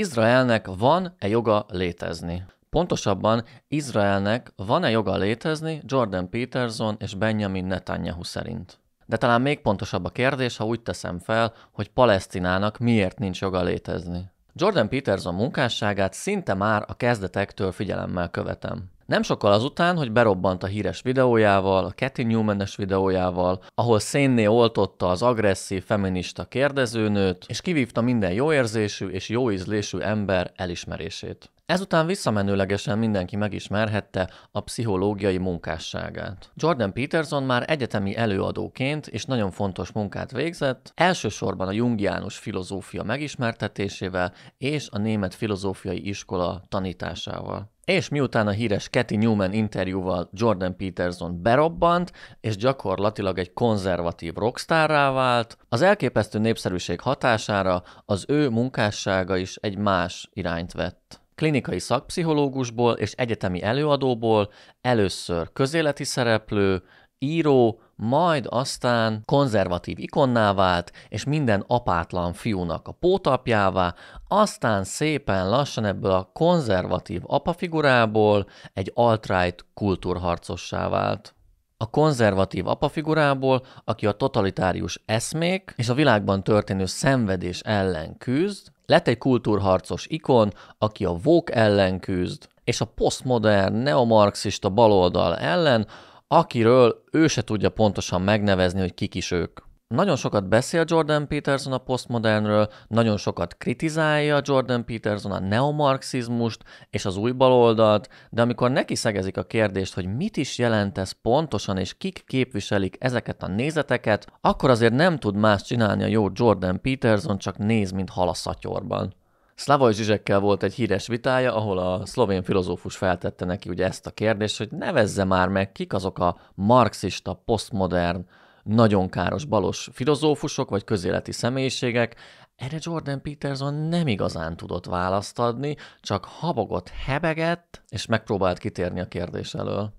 Izraelnek van-e joga létezni? Pontosabban Izraelnek van-e joga létezni Jordan Peterson és Benjamin Netanyahu szerint? De talán még pontosabb a kérdés, ha úgy teszem fel, hogy Palesztinának miért nincs joga létezni. Jordan Peterson munkásságát szinte már a kezdetektől figyelemmel követem. Nem sokkal azután, hogy berobbant a híres videójával, a Cathy newman videójával, ahol szénné oltotta az agresszív feminista kérdezőnőt, és kivívta minden jó érzésű és jó ízlésű ember elismerését. Ezután visszamenőlegesen mindenki megismerhette a pszichológiai munkásságát. Jordan Peterson már egyetemi előadóként és nagyon fontos munkát végzett, elsősorban a jungiánus filozófia megismertetésével és a német filozófiai iskola tanításával. És miután a híres Kathy Newman interjúval Jordan Peterson berobbant, és gyakorlatilag egy konzervatív rockstárrá vált, az elképesztő népszerűség hatására az ő munkássága is egy más irányt vett klinikai szakpszichológusból és egyetemi előadóból először közéleti szereplő, író, majd aztán konzervatív ikonná vált, és minden apátlan fiúnak a pótapjává, aztán szépen lassan ebből a konzervatív apafigurából egy alt-right kultúrharcossá vált. A konzervatív apafigurából, aki a totalitárius eszmék és a világban történő szenvedés ellen küzd, lett egy kultúrharcos ikon, aki a vók ellen küzd, és a posztmodern, neomarxista baloldal ellen, akiről ő se tudja pontosan megnevezni, hogy kik is ők. Nagyon sokat beszél Jordan Peterson a postmodernről, nagyon sokat kritizálja Jordan Peterson a neomarxizmust és az új baloldalt, de amikor neki szegezik a kérdést, hogy mit is jelent ez pontosan és kik képviselik ezeket a nézeteket, akkor azért nem tud más csinálni a jó Jordan Peterson, csak néz, mint hal a szatyorban. Slavoj Zsizsekkel volt egy híres vitája, ahol a szlovén filozófus feltette neki ugye ezt a kérdést, hogy nevezze már meg, kik azok a marxista, posztmodern, nagyon káros balos filozófusok vagy közéleti személyiségek, erre Jordan Peterson nem igazán tudott választ adni, csak habogott hebegett, és megpróbált kitérni a kérdés elől.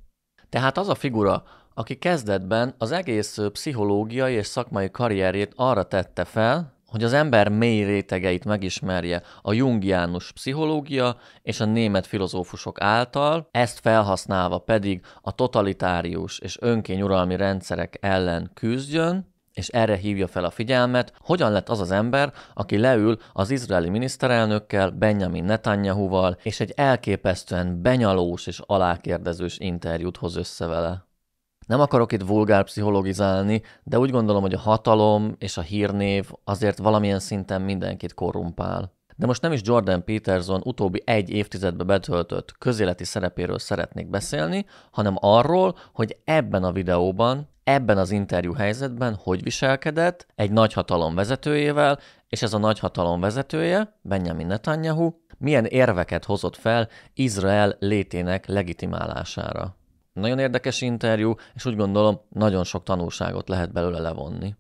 Tehát az a figura, aki kezdetben az egész pszichológiai és szakmai karrierjét arra tette fel, hogy az ember mély rétegeit megismerje a jungiánus pszichológia és a német filozófusok által, ezt felhasználva pedig a totalitárius és önkényuralmi rendszerek ellen küzdjön, és erre hívja fel a figyelmet, hogyan lett az az ember, aki leül az izraeli miniszterelnökkel, Benjamin Netanyahuval, és egy elképesztően benyalós és alákérdezős interjút hoz össze vele. Nem akarok itt vulgár pszichologizálni, de úgy gondolom, hogy a hatalom és a hírnév azért valamilyen szinten mindenkit korrumpál. De most nem is Jordan Peterson utóbbi egy évtizedbe betöltött közéleti szerepéről szeretnék beszélni, hanem arról, hogy ebben a videóban, ebben az interjú helyzetben hogy viselkedett egy nagyhatalom vezetőjével, és ez a nagyhatalom vezetője, Benjamin Netanyahu, milyen érveket hozott fel Izrael létének legitimálására. Nagyon érdekes interjú, és úgy gondolom, nagyon sok tanulságot lehet belőle levonni.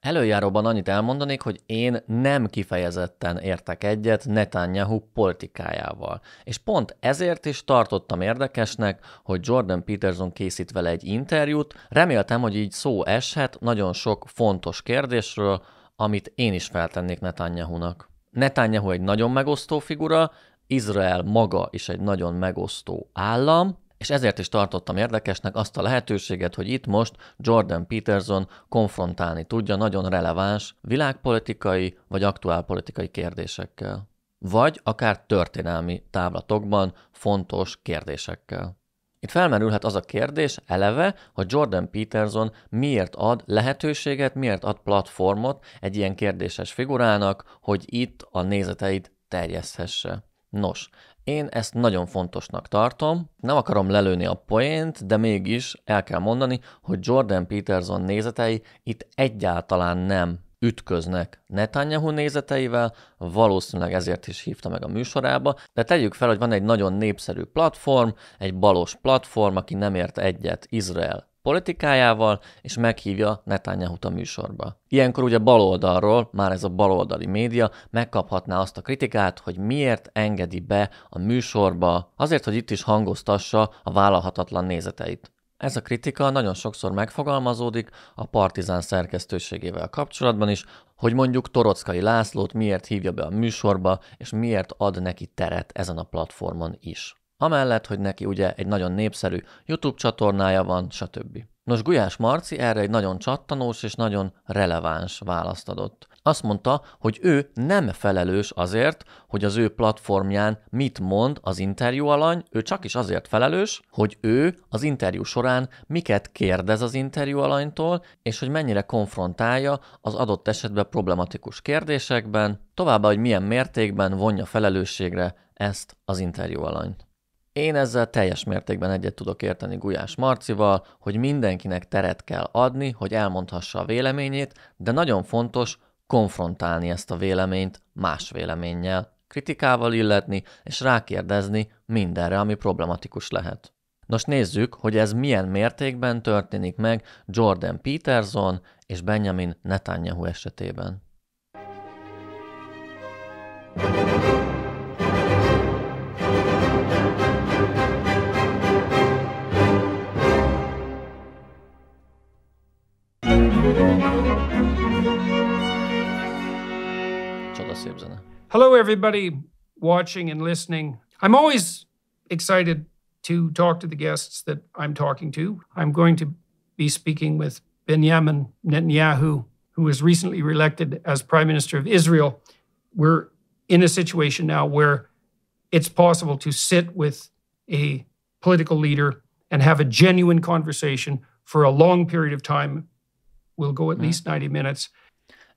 Előjáróban annyit elmondanék, hogy én nem kifejezetten értek egyet Netanyahu politikájával, és pont ezért is tartottam érdekesnek, hogy Jordan Peterson készít vele egy interjút, reméltem, hogy így szó eshet nagyon sok fontos kérdésről, amit én is feltennék Netanyahu-nak. Netanyahu egy nagyon megosztó figura, Izrael maga is egy nagyon megosztó állam, és ezért is tartottam érdekesnek azt a lehetőséget, hogy itt most Jordan Peterson konfrontálni tudja nagyon releváns világpolitikai vagy aktuálpolitikai kérdésekkel. Vagy akár történelmi távlatokban fontos kérdésekkel. Itt felmerülhet az a kérdés eleve, hogy Jordan Peterson miért ad lehetőséget, miért ad platformot egy ilyen kérdéses figurának, hogy itt a nézeteit terjeszthesse. Nos, én ezt nagyon fontosnak tartom, nem akarom lelőni a poént, de mégis el kell mondani, hogy Jordan Peterson nézetei itt egyáltalán nem ütköznek Netanyahu nézeteivel, valószínűleg ezért is hívta meg a műsorába, de tegyük fel, hogy van egy nagyon népszerű platform, egy balos platform, aki nem ért egyet Izrael politikájával, és meghívja netanyahu a műsorba. Ilyenkor ugye baloldalról, már ez a baloldali média megkaphatná azt a kritikát, hogy miért engedi be a műsorba, azért, hogy itt is hangoztassa a vállalhatatlan nézeteit. Ez a kritika nagyon sokszor megfogalmazódik a Partizán szerkesztőségével kapcsolatban is, hogy mondjuk Torockai Lászlót miért hívja be a műsorba, és miért ad neki teret ezen a platformon is. Amellett, hogy neki ugye egy nagyon népszerű YouTube csatornája van, stb. Nos, Gulyás Marci erre egy nagyon csattanós és nagyon releváns választ adott. Azt mondta, hogy ő nem felelős azért, hogy az ő platformján mit mond az interjú alany, ő csak is azért felelős, hogy ő az interjú során miket kérdez az interjú alanytól, és hogy mennyire konfrontálja az adott esetben problematikus kérdésekben, továbbá, hogy milyen mértékben vonja felelősségre ezt az interjú alanyt. Én ezzel teljes mértékben egyet tudok érteni Gulyás Marcival, hogy mindenkinek teret kell adni, hogy elmondhassa a véleményét, de nagyon fontos konfrontálni ezt a véleményt más véleménnyel, kritikával illetni és rákérdezni mindenre, ami problematikus lehet. Nos nézzük, hogy ez milyen mértékben történik meg Jordan Peterson és Benjamin Netanyahu esetében. thank you Hello, everybody watching and listening. I'm always excited to talk to the guests that I'm talking to. I'm going to be speaking with Benjamin Netanyahu, who was recently reelected as Prime Minister of Israel. We're in a situation now where it's possible to sit with a political leader and have a genuine conversation for a long period of time will go at mm. least 90 minutes.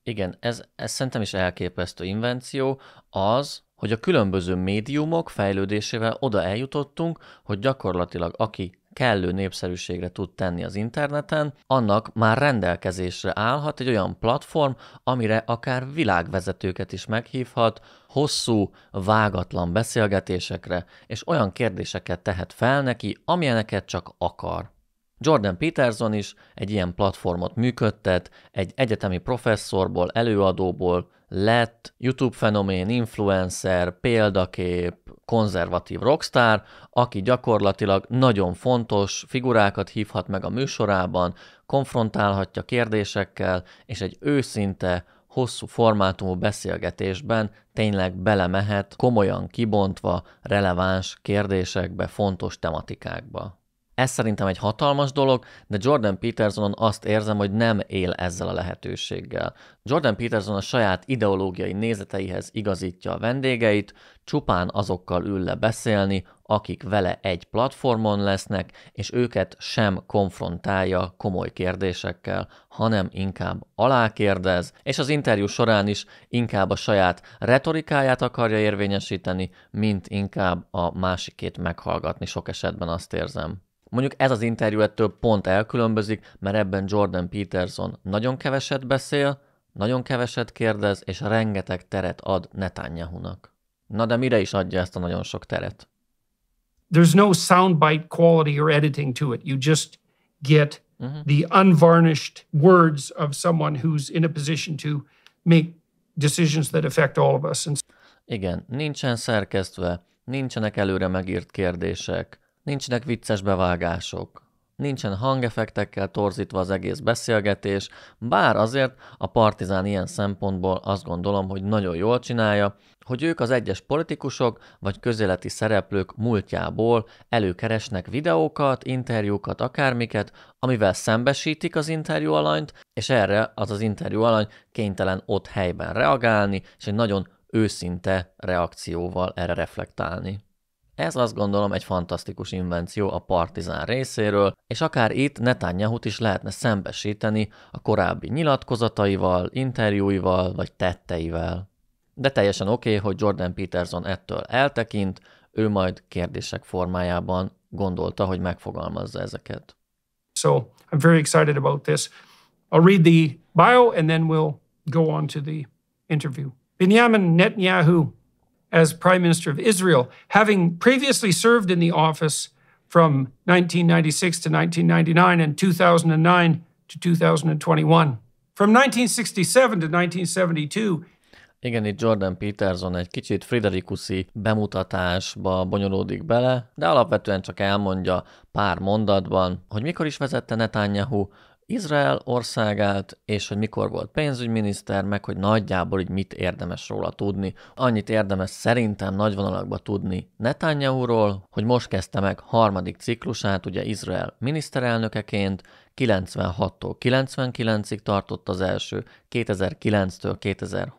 Igen, ez, ez szerintem is elképesztő invenció, az, hogy a különböző médiumok fejlődésével oda eljutottunk, hogy gyakorlatilag aki kellő népszerűségre tud tenni az interneten, annak már rendelkezésre állhat egy olyan platform, amire akár világvezetőket is meghívhat, hosszú, vágatlan beszélgetésekre, és olyan kérdéseket tehet fel neki, amilyeneket csak akar. Jordan Peterson is egy ilyen platformot működtet, egy egyetemi professzorból, előadóból lett YouTube fenomén, influencer, példakép, konzervatív rockstar, aki gyakorlatilag nagyon fontos figurákat hívhat meg a műsorában, konfrontálhatja kérdésekkel, és egy őszinte, hosszú formátumú beszélgetésben tényleg belemehet komolyan kibontva releváns kérdésekbe, fontos tematikákba. Ez szerintem egy hatalmas dolog, de Jordan Petersonon azt érzem, hogy nem él ezzel a lehetőséggel. Jordan Peterson a saját ideológiai nézeteihez igazítja a vendégeit, csupán azokkal ül le beszélni, akik vele egy platformon lesznek, és őket sem konfrontálja komoly kérdésekkel, hanem inkább alákérdez, és az interjú során is inkább a saját retorikáját akarja érvényesíteni, mint inkább a másikét meghallgatni, sok esetben azt érzem. Mondjuk ez az interjú ettől pont elkülönbözik, mert ebben Jordan Peterson nagyon keveset beszél, nagyon keveset kérdez, és rengeteg teret ad Netanyahu-nak. Na de mire is adja ezt a nagyon sok teret? There's no soundbite quality or editing to it. You just get uh-huh. the unvarnished words of someone who's in a position to make decisions that affect all of us. And... Igen, nincsen szerkesztve, nincsenek előre megírt kérdések, Nincsenek vicces bevágások. Nincsen hangefektekkel torzítva az egész beszélgetés, bár azért a Partizán ilyen szempontból azt gondolom, hogy nagyon jól csinálja, hogy ők az egyes politikusok vagy közéleti szereplők múltjából előkeresnek videókat, interjúkat, akármiket, amivel szembesítik az interjú alanyt, és erre az az interjú alany kénytelen ott helyben reagálni, és egy nagyon őszinte reakcióval erre reflektálni. Ez azt gondolom egy fantasztikus invenció a partizán részéről, és akár itt Netanyahu is lehetne szembesíteni a korábbi nyilatkozataival, interjúival vagy tetteivel. De teljesen oké, okay, hogy Jordan Peterson ettől eltekint, ő majd kérdések formájában gondolta, hogy megfogalmazza ezeket. So I'm very excited about this. I'll read the bio and then we'll go on to the interview. Benjamin Netanyahu as Prime Minister of Israel, having previously served in the office from 1996 to 1999 and 2009 to 2021. From 1967 to 1972, igen, itt Jordan Peterson egy kicsit Friderikuszi bemutatásba bonyolódik bele, de alapvetően csak elmondja pár mondatban, hogy mikor is vezette Netanyahu Izrael országát, és hogy mikor volt pénzügyminiszter, meg hogy nagyjából hogy mit érdemes róla tudni. Annyit érdemes szerintem nagy vonalakba tudni Netanyahu-ról, hogy most kezdte meg harmadik ciklusát, ugye Izrael miniszterelnökeként, 96-tól 99-ig tartott az első, 2009-től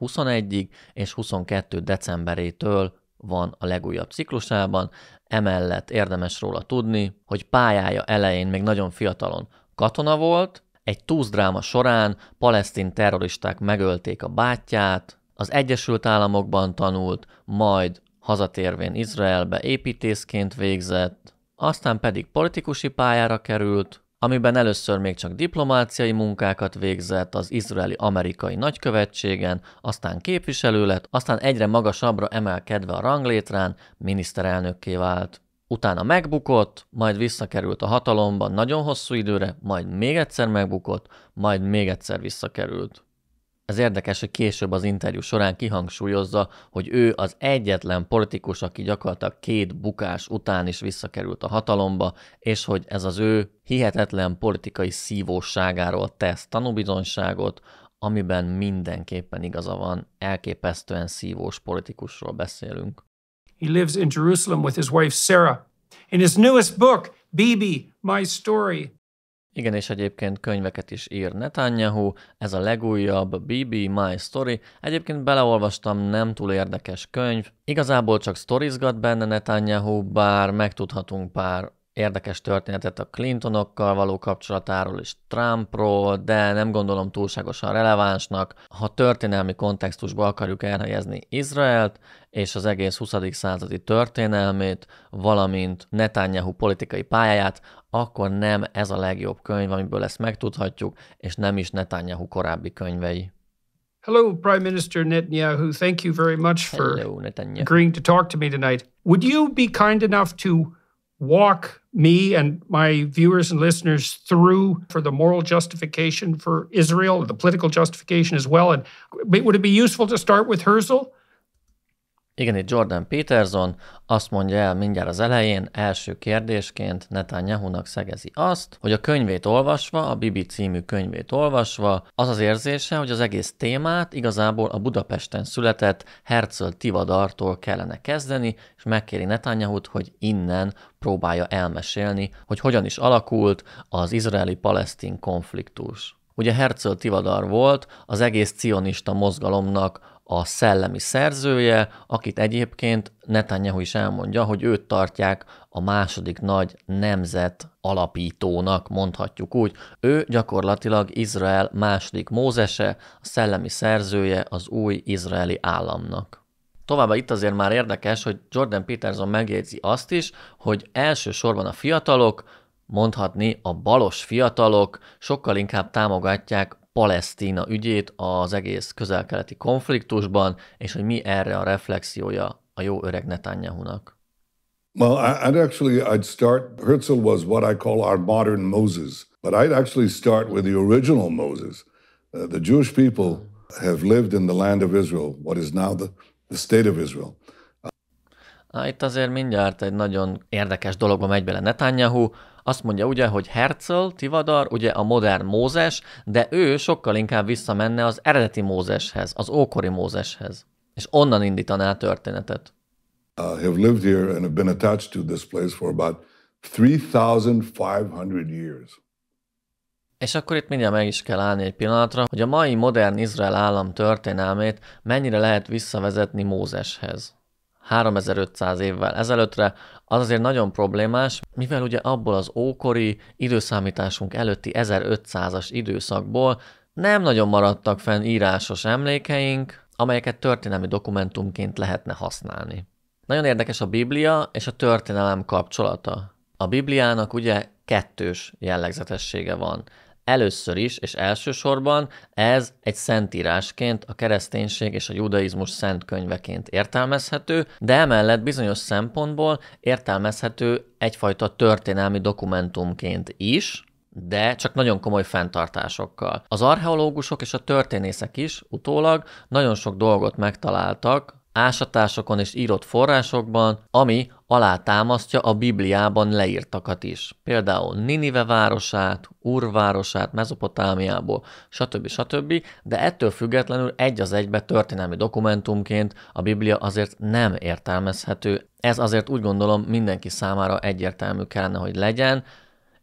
2021-ig, és 22 decemberétől van a legújabb ciklusában. Emellett érdemes róla tudni, hogy pályája elején még nagyon fiatalon Katona volt, egy túzdráma során palesztin terroristák megölték a bátyját, az Egyesült Államokban tanult, majd hazatérvén Izraelbe építészként végzett, aztán pedig politikusi pályára került, amiben először még csak diplomáciai munkákat végzett az izraeli-amerikai nagykövetségen, aztán képviselő lett, aztán egyre magasabbra emelkedve a ranglétrán miniszterelnökké vált utána megbukott, majd visszakerült a hatalomban nagyon hosszú időre, majd még egyszer megbukott, majd még egyszer visszakerült. Ez érdekes, hogy később az interjú során kihangsúlyozza, hogy ő az egyetlen politikus, aki gyakorlatilag két bukás után is visszakerült a hatalomba, és hogy ez az ő hihetetlen politikai szívóságáról tesz tanúbizonyságot, amiben mindenképpen igaza van, elképesztően szívós politikusról beszélünk. He lives in Jerusalem with his wife Sarah. In his newest book, Bibi, My Story. Igen, és egyébként könyveket is ír Netanyahu, ez a legújabb Bibi, My Story. Egyébként beleolvastam, nem túl érdekes könyv. Igazából csak sztorizgat benne Netanyahu, bár megtudhatunk pár érdekes történetet a Clintonokkal való kapcsolatáról és Trumpról, de nem gondolom túlságosan relevánsnak. Ha történelmi kontextusba akarjuk elhelyezni Izraelt és az egész 20. századi történelmét, valamint Netanyahu politikai pályáját, akkor nem ez a legjobb könyv, amiből ezt megtudhatjuk, és nem is Netanyahu korábbi könyvei. Hello, Prime Minister Netanyahu. Thank you very much for Hello, agreeing to talk to me tonight. Would you be kind enough to walk me and my viewers and listeners through for the moral justification for Israel, the political justification as well? And would it be useful to start with Herzl? Igen, itt Jordan Peterson azt mondja el mindjárt az elején, első kérdésként Netanyahu-nak szegezi azt, hogy a könyvét olvasva, a Bibi című könyvét olvasva, az az érzése, hogy az egész témát igazából a Budapesten született Herzl Tivadartól kellene kezdeni, és megkéri netanyahu hogy innen próbálja elmesélni, hogy hogyan is alakult az izraeli-palesztin konfliktus. Ugye Herzl Tivadar volt az egész cionista mozgalomnak a szellemi szerzője, akit egyébként Netanyahu is elmondja, hogy őt tartják a második nagy nemzet alapítónak, mondhatjuk úgy. Ő gyakorlatilag Izrael második mózese, a szellemi szerzője az új izraeli államnak. Továbbá itt azért már érdekes, hogy Jordan Peterson megjegyzi azt is, hogy elsősorban a fiatalok, mondhatni a balos fiatalok sokkal inkább támogatják Palesztina ügyét az egész közelkeleti konfliktusban, és hogy mi erre a reflexiója a jó öreg Netanyahu-nak. Well, I'd actually, I'd start, Herzl was what I call our modern Moses, but I'd actually start with the original Moses. Uh, the Jewish people have lived in the land of Israel, what is now the, the state of Israel. Na, itt azért mindjárt egy nagyon érdekes dologba megy bele Netanyahu, azt mondja ugye, hogy Herzl, Tivadar, ugye a modern Mózes, de ő sokkal inkább visszamenne az eredeti Mózeshez, az ókori Mózeshez, és onnan indítaná a történetet. I have lived here and have been attached to this place for about 3500 years. És akkor itt mindjárt meg is kell állni egy pillanatra, hogy a mai modern Izrael állam történelmét mennyire lehet visszavezetni Mózeshez. 3500 évvel ezelőttre, az azért nagyon problémás, mivel ugye abból az ókori, időszámításunk előtti 1500-as időszakból nem nagyon maradtak fenn írásos emlékeink, amelyeket történelmi dokumentumként lehetne használni. Nagyon érdekes a Biblia és a történelem kapcsolata. A Bibliának ugye kettős jellegzetessége van – először is és elsősorban ez egy szentírásként, a kereszténység és a judaizmus szent könyveként értelmezhető, de emellett bizonyos szempontból értelmezhető egyfajta történelmi dokumentumként is, de csak nagyon komoly fenntartásokkal. Az archeológusok és a történészek is utólag nagyon sok dolgot megtaláltak ásatásokon és írott forrásokban, ami alátámasztja a Bibliában leírtakat is. Például Ninive városát, Ur városát, Mezopotámiából, stb. stb. De ettől függetlenül egy az egybe történelmi dokumentumként a Biblia azért nem értelmezhető. Ez azért úgy gondolom mindenki számára egyértelmű kellene, hogy legyen,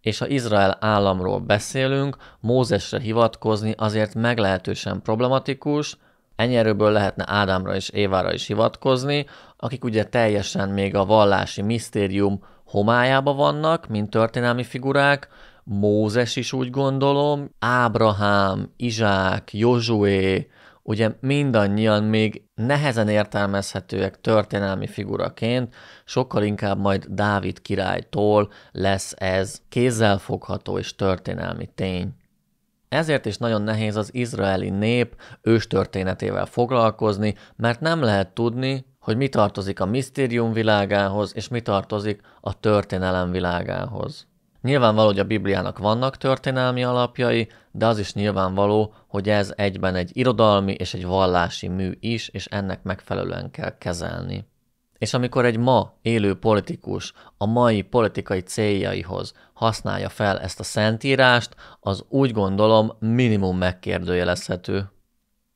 és ha Izrael államról beszélünk, Mózesre hivatkozni azért meglehetősen problematikus, Ennyi erőből lehetne Ádámra és Évára is hivatkozni, akik ugye teljesen még a vallási misztérium homályába vannak, mint történelmi figurák, Mózes is úgy gondolom, Ábrahám, Izsák, Józsué, ugye mindannyian még nehezen értelmezhetőek történelmi figuraként, sokkal inkább majd Dávid királytól lesz ez kézzelfogható és történelmi tény. Ezért is nagyon nehéz az izraeli nép őstörténetével foglalkozni, mert nem lehet tudni, hogy mi tartozik a misztérium világához, és mi tartozik a történelem világához. Nyilvánvaló, hogy a Bibliának vannak történelmi alapjai, de az is nyilvánvaló, hogy ez egyben egy irodalmi és egy vallási mű is, és ennek megfelelően kell kezelni. És amikor egy ma élő politikus a mai politikai céljaihoz használja fel ezt a szentírást, az úgy gondolom minimum megkérdőjelezhető.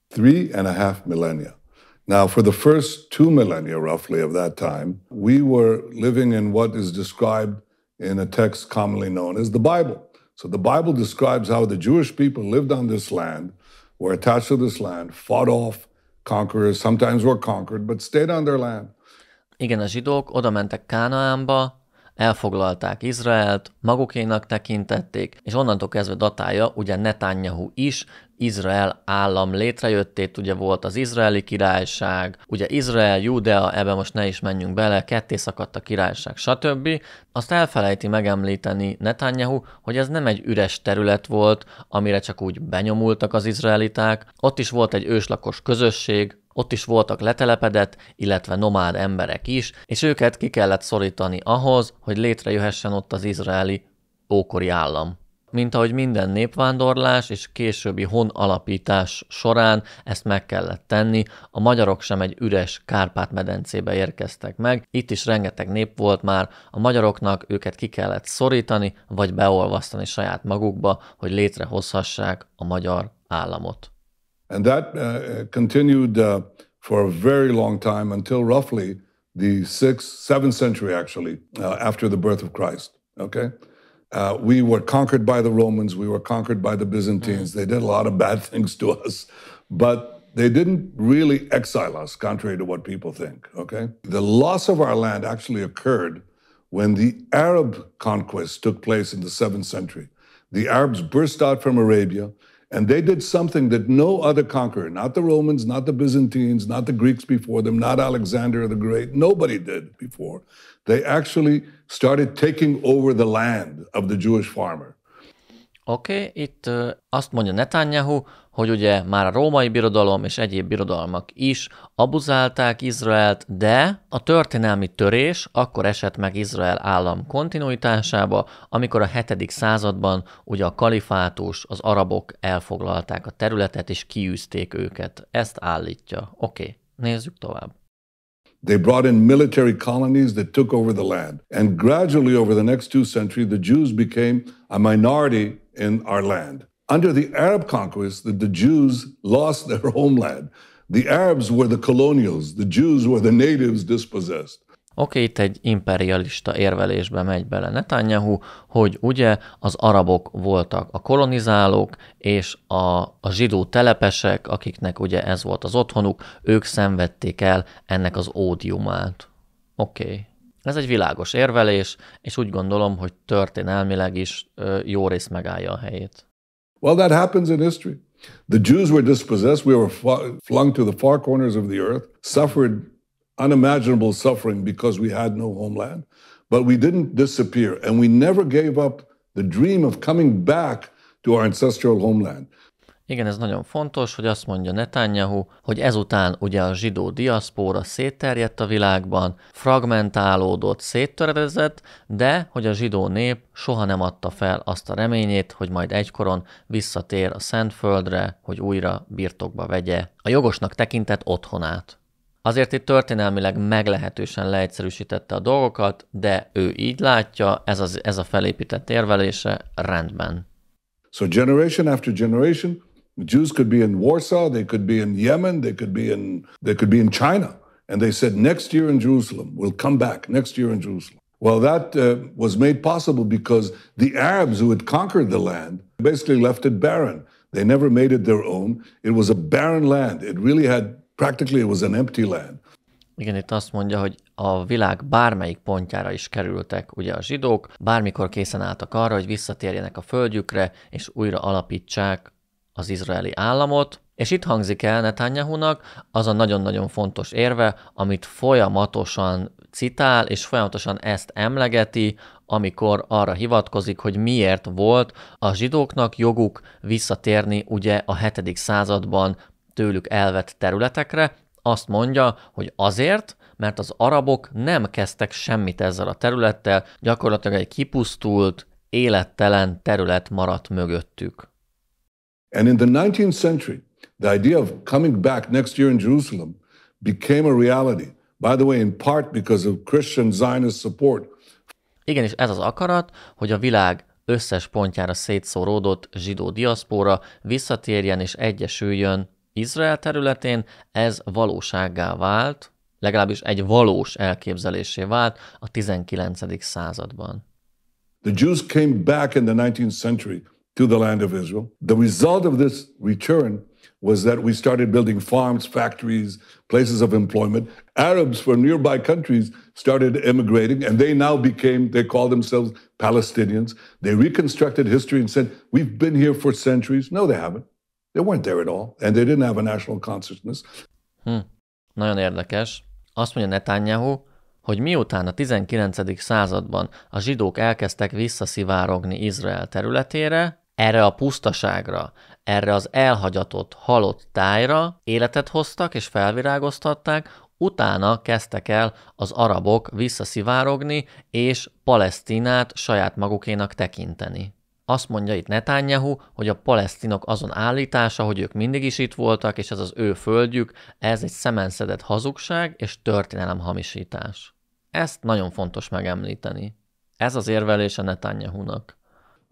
Three and a half millennia. Now, for the first two millennia, roughly, of that time, we were living in what is described in a text commonly known as the Bible. So, the Bible describes how the Jewish people lived on this land, were attached to this land, fought off conquerors, sometimes were conquered, but stayed on their land. Igen, a zsidók oda mentek Kánaánba, elfoglalták Izraelt, magukénak tekintették, és onnantól kezdve datája, ugye Netanyahu is, Izrael állam létrejöttét, ugye volt az izraeli királyság, ugye Izrael, Judea, ebbe most ne is menjünk bele, ketté szakadt a királyság, stb. Azt elfelejti megemlíteni Netanyahu, hogy ez nem egy üres terület volt, amire csak úgy benyomultak az izraeliták, ott is volt egy őslakos közösség, ott is voltak letelepedett, illetve nomád emberek is, és őket ki kellett szorítani ahhoz, hogy létrejöhessen ott az izraeli ókori állam mint ahogy minden népvándorlás és későbbi hon alapítás során ezt meg kellett tenni, a magyarok sem egy üres Kárpát-medencébe érkeztek meg, itt is rengeteg nép volt már, a magyaroknak őket ki kellett szorítani, vagy beolvasztani saját magukba, hogy létrehozhassák a magyar államot. And that uh, continued uh, for a very long time until roughly the sixth, seventh century, actually, uh, after the birth of Christ. Okay? Uh, we were conquered by the Romans, we were conquered by the Byzantines. Mm. They did a lot of bad things to us, but they didn't really exile us, contrary to what people think. Okay? The loss of our land actually occurred when the Arab conquest took place in the seventh century. The Arabs burst out from Arabia and they did something that no other conqueror, not the Romans, not the Byzantines, not the Greeks before them, not Alexander the Great, nobody did before. They actually started taking over the land of the Jewish farmer. Oké, okay, itt uh, azt mondja Netanyahu, hogy ugye már a római birodalom és egyéb birodalmak is abuzálták Izraelt, de a történelmi törés akkor esett meg Izrael állam kontinuitásába, amikor a 7. században ugye a kalifátus, az arabok elfoglalták a területet és kiűzték őket. Ezt állítja. Oké, okay, nézzük tovább. They brought in military colonies that took over the land. And gradually, over the next two centuries, the Jews became a minority in our land. Under the Arab conquest, the, the Jews lost their homeland. The Arabs were the colonials, the Jews were the natives dispossessed. Oké, okay, itt egy imperialista érvelésbe megy bele Netanyahu, hogy ugye az arabok voltak a kolonizálók, és a, a zsidó telepesek, akiknek ugye ez volt az otthonuk, ők szenvedték el ennek az ódiumát. Oké. Okay. Ez egy világos érvelés, és úgy gondolom, hogy történelmileg is jó rész megállja a helyét. Well, that happens in history. The Jews were dispossessed. We were flung to the far corners of the earth, suffered unimaginable suffering because we had no homeland. But we didn't disappear, and we never gave up the dream of coming back to our ancestral homeland. Igen, ez nagyon fontos, hogy azt mondja Netanyahu, hogy ezután ugye a zsidó diaszpóra szétterjedt a világban, fragmentálódott, széttörvezett, de hogy a zsidó nép soha nem adta fel azt a reményét, hogy majd egykoron visszatér a Szentföldre, hogy újra birtokba vegye a jogosnak tekintett otthonát. Azért itt történelmileg meglehetősen leegyszerűsítette a dolgokat, de ő így látja, ez, az, ez a felépített érvelése rendben. So generation after generation, Jews could be in Warsaw, they could be in Yemen, they could be in they could be in China. And they said next year in Jerusalem, we'll come back next year in Jerusalem. Well, that uh, was made possible because the Arabs who had conquered the land basically left it barren. They never made it their own. It was a barren land. It really had practically it was an empty land. Igen, itt azt mondja, hogy a világ bármelyik pontjára is kerültek ugye a zsidók, bármikor készen álltak arra, hogy visszatérjenek a földjükre, és újra alapítsák az izraeli államot, és itt hangzik el Netanyahu-nak az a nagyon-nagyon fontos érve, amit folyamatosan citál, és folyamatosan ezt emlegeti, amikor arra hivatkozik, hogy miért volt a zsidóknak joguk visszatérni ugye a 7. században tőlük elvett területekre, azt mondja, hogy azért, mert az arabok nem kezdtek semmit ezzel a területtel, gyakorlatilag egy kipusztult, élettelen terület maradt mögöttük. And in the 19th century, the idea of coming back next year in Jerusalem became a reality. By the way, in part because of Christian Zionist support. Igen, és ez az akarat, hogy a világ összes pontjára szétszóródott zsidó diaszpóra visszatérjen és egyesüljön Izrael területén, ez valósággá vált, legalábbis egy valós elképzelésé vált a 19. században. The Jews came back in the 19th century to the land of Israel. The result of this return was that we started building farms, factories, places of employment. Arabs from nearby countries started immigrating, and they now became, they call themselves Palestinians. They reconstructed history and said, We've been here for centuries. No, they haven't. They weren't there at all, and they didn't have a national consciousness. Hmm. Nagyon érdekes. Azt mondja Netanyahu, hogy miután a 19. században a zsidók elkezdtek visszaszivárogni Izrael területére, erre a pusztaságra, erre az elhagyatott, halott tájra életet hoztak és felvirágoztatták, utána kezdtek el az arabok visszaszivárogni és Palesztinát saját magukénak tekinteni. Azt mondja itt Netanyahu, hogy a palesztinok azon állítása, hogy ők mindig is itt voltak, és ez az ő földjük, ez egy szemenszedett hazugság és hamisítás. Ezt nagyon fontos megemlíteni. Ez az érvelése Netanyahu-nak.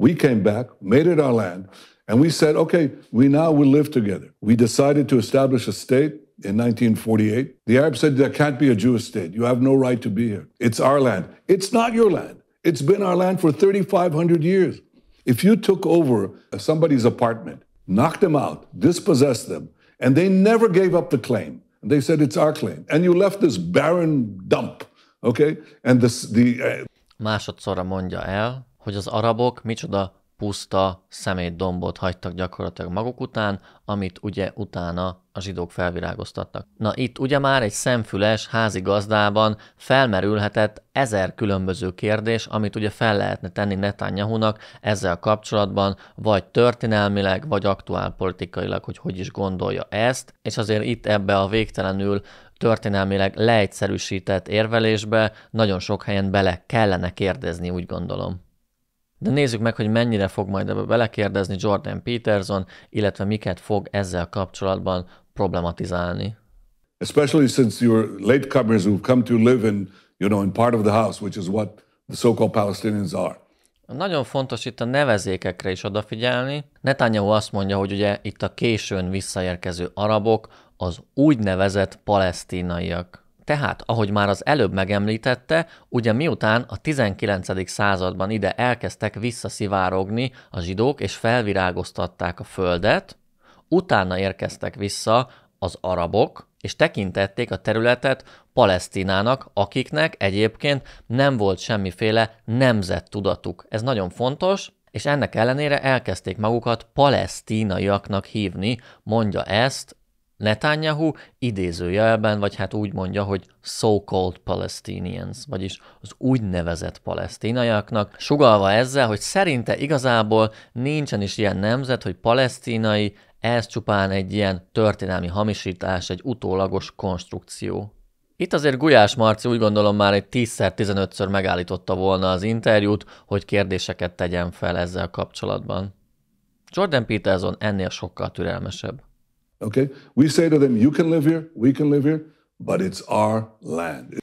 We came back, made it our land, and we said, okay, we now will live together. We decided to establish a state in 1948. The Arabs said, there can't be a Jewish state. You have no right to be here. It's our land. It's not your land. It's been our land for 3,500 years. If you took over uh, somebody's apartment, knocked them out, dispossessed them, and they never gave up the claim, and they said, it's our claim, and you left this barren dump, okay? And this, the. Uh, Másodszorra mondja el, hogy az arabok micsoda puszta szemétdombot hagytak gyakorlatilag maguk után, amit ugye utána a zsidók felvirágoztattak. Na itt ugye már egy szemfüles gazdában felmerülhetett ezer különböző kérdés, amit ugye fel lehetne tenni Netanyahu-nak ezzel kapcsolatban, vagy történelmileg, vagy aktuál politikailag, hogy hogy is gondolja ezt, és azért itt ebbe a végtelenül történelmileg leegyszerűsített érvelésbe nagyon sok helyen bele kellene kérdezni, úgy gondolom. De nézzük meg, hogy mennyire fog majd ebbe belekérdezni Jordan Peterson, illetve miket fog ezzel kapcsolatban problematizálni. Especially since late latecomers who've come to live in, you know, in part of the house, which is what the so-called Palestinians are. Nagyon fontos itt a nevezékekre is odafigyelni. Netanyahu azt mondja, hogy ugye itt a későn visszaérkező arabok az úgynevezett palesztínaiak. Tehát, ahogy már az előbb megemlítette, ugye miután a 19. században ide elkezdtek visszaszivárogni a zsidók és felvirágoztatták a földet, utána érkeztek vissza az arabok, és tekintették a területet Palesztinának, akiknek egyébként nem volt semmiféle nemzettudatuk. Ez nagyon fontos, és ennek ellenére elkezdték magukat palesztínaiaknak hívni, mondja ezt Netanyahu idézőjelben, vagy hát úgy mondja, hogy so-called Palestinians, vagyis az úgynevezett palesztinaiaknak, sugalva ezzel, hogy szerinte igazából nincsen is ilyen nemzet, hogy palesztinai, ez csupán egy ilyen történelmi hamisítás, egy utólagos konstrukció. Itt azért Gulyás Marci úgy gondolom már egy 10-15-ször megállította volna az interjút, hogy kérdéseket tegyen fel ezzel kapcsolatban. Jordan Peterson ennél sokkal türelmesebb. Okay? We say to them, you can live here, we can live here, but it's our land.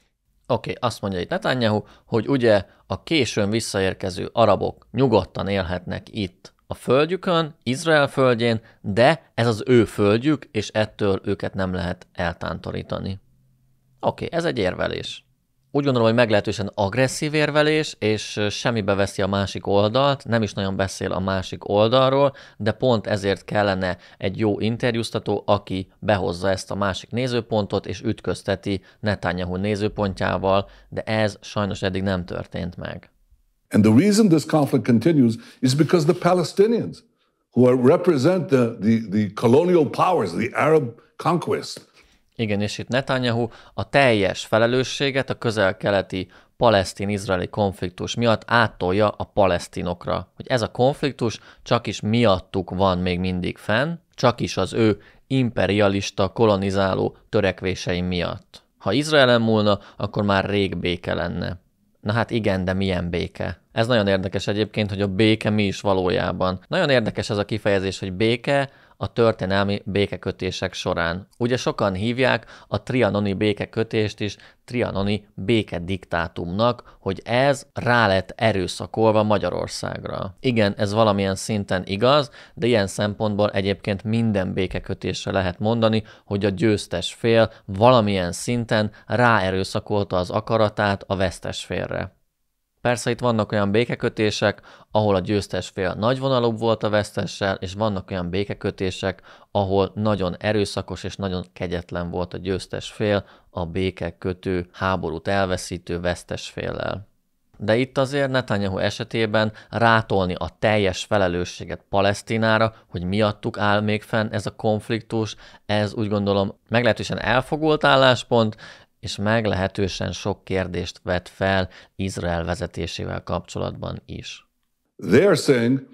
Oké, okay, azt mondja itt Netanyahu, hogy ugye a későn visszaérkező arabok nyugodtan élhetnek itt a földjükön, Izrael földjén, de ez az ő földjük, és ettől őket nem lehet eltántorítani. Oké, okay, ez egy érvelés úgy gondolom, hogy meglehetősen agresszív érvelés, és semmibe veszi a másik oldalt, nem is nagyon beszél a másik oldalról, de pont ezért kellene egy jó interjúztató, aki behozza ezt a másik nézőpontot, és ütközteti Netanyahu nézőpontjával, de ez sajnos eddig nem történt meg. And the reason this conflict continues is because the Palestinians, who are represent the, the, the colonial powers, the Arab conquest, igen, és itt Netanyahu a teljes felelősséget a közel-keleti palesztin-izraeli konfliktus miatt átolja a palesztinokra, hogy ez a konfliktus csak is miattuk van még mindig fenn, csak is az ő imperialista, kolonizáló törekvései miatt. Ha Izraelen múlna, akkor már rég béke lenne. Na hát igen, de milyen béke? Ez nagyon érdekes egyébként, hogy a béke mi is valójában. Nagyon érdekes ez a kifejezés, hogy béke, a történelmi békekötések során. Ugye sokan hívják a trianoni békekötést is trianoni békediktátumnak, hogy ez rá lett erőszakolva Magyarországra. Igen, ez valamilyen szinten igaz, de ilyen szempontból egyébként minden békekötésre lehet mondani, hogy a győztes fél valamilyen szinten ráerőszakolta az akaratát a vesztes félre. Persze itt vannak olyan békekötések, ahol a győztes fél nagyvonalúbb volt a vesztessel, és vannak olyan békekötések, ahol nagyon erőszakos és nagyon kegyetlen volt a győztes fél a békekötő, háborút elveszítő vesztes féllel. De itt azért Netanyahu esetében rátolni a teljes felelősséget Palesztinára, hogy miattuk áll még fenn ez a konfliktus, ez úgy gondolom meglehetősen elfogult álláspont, és meglehetősen sok kérdést vet fel Izrael vezetésével kapcsolatban is. They are saying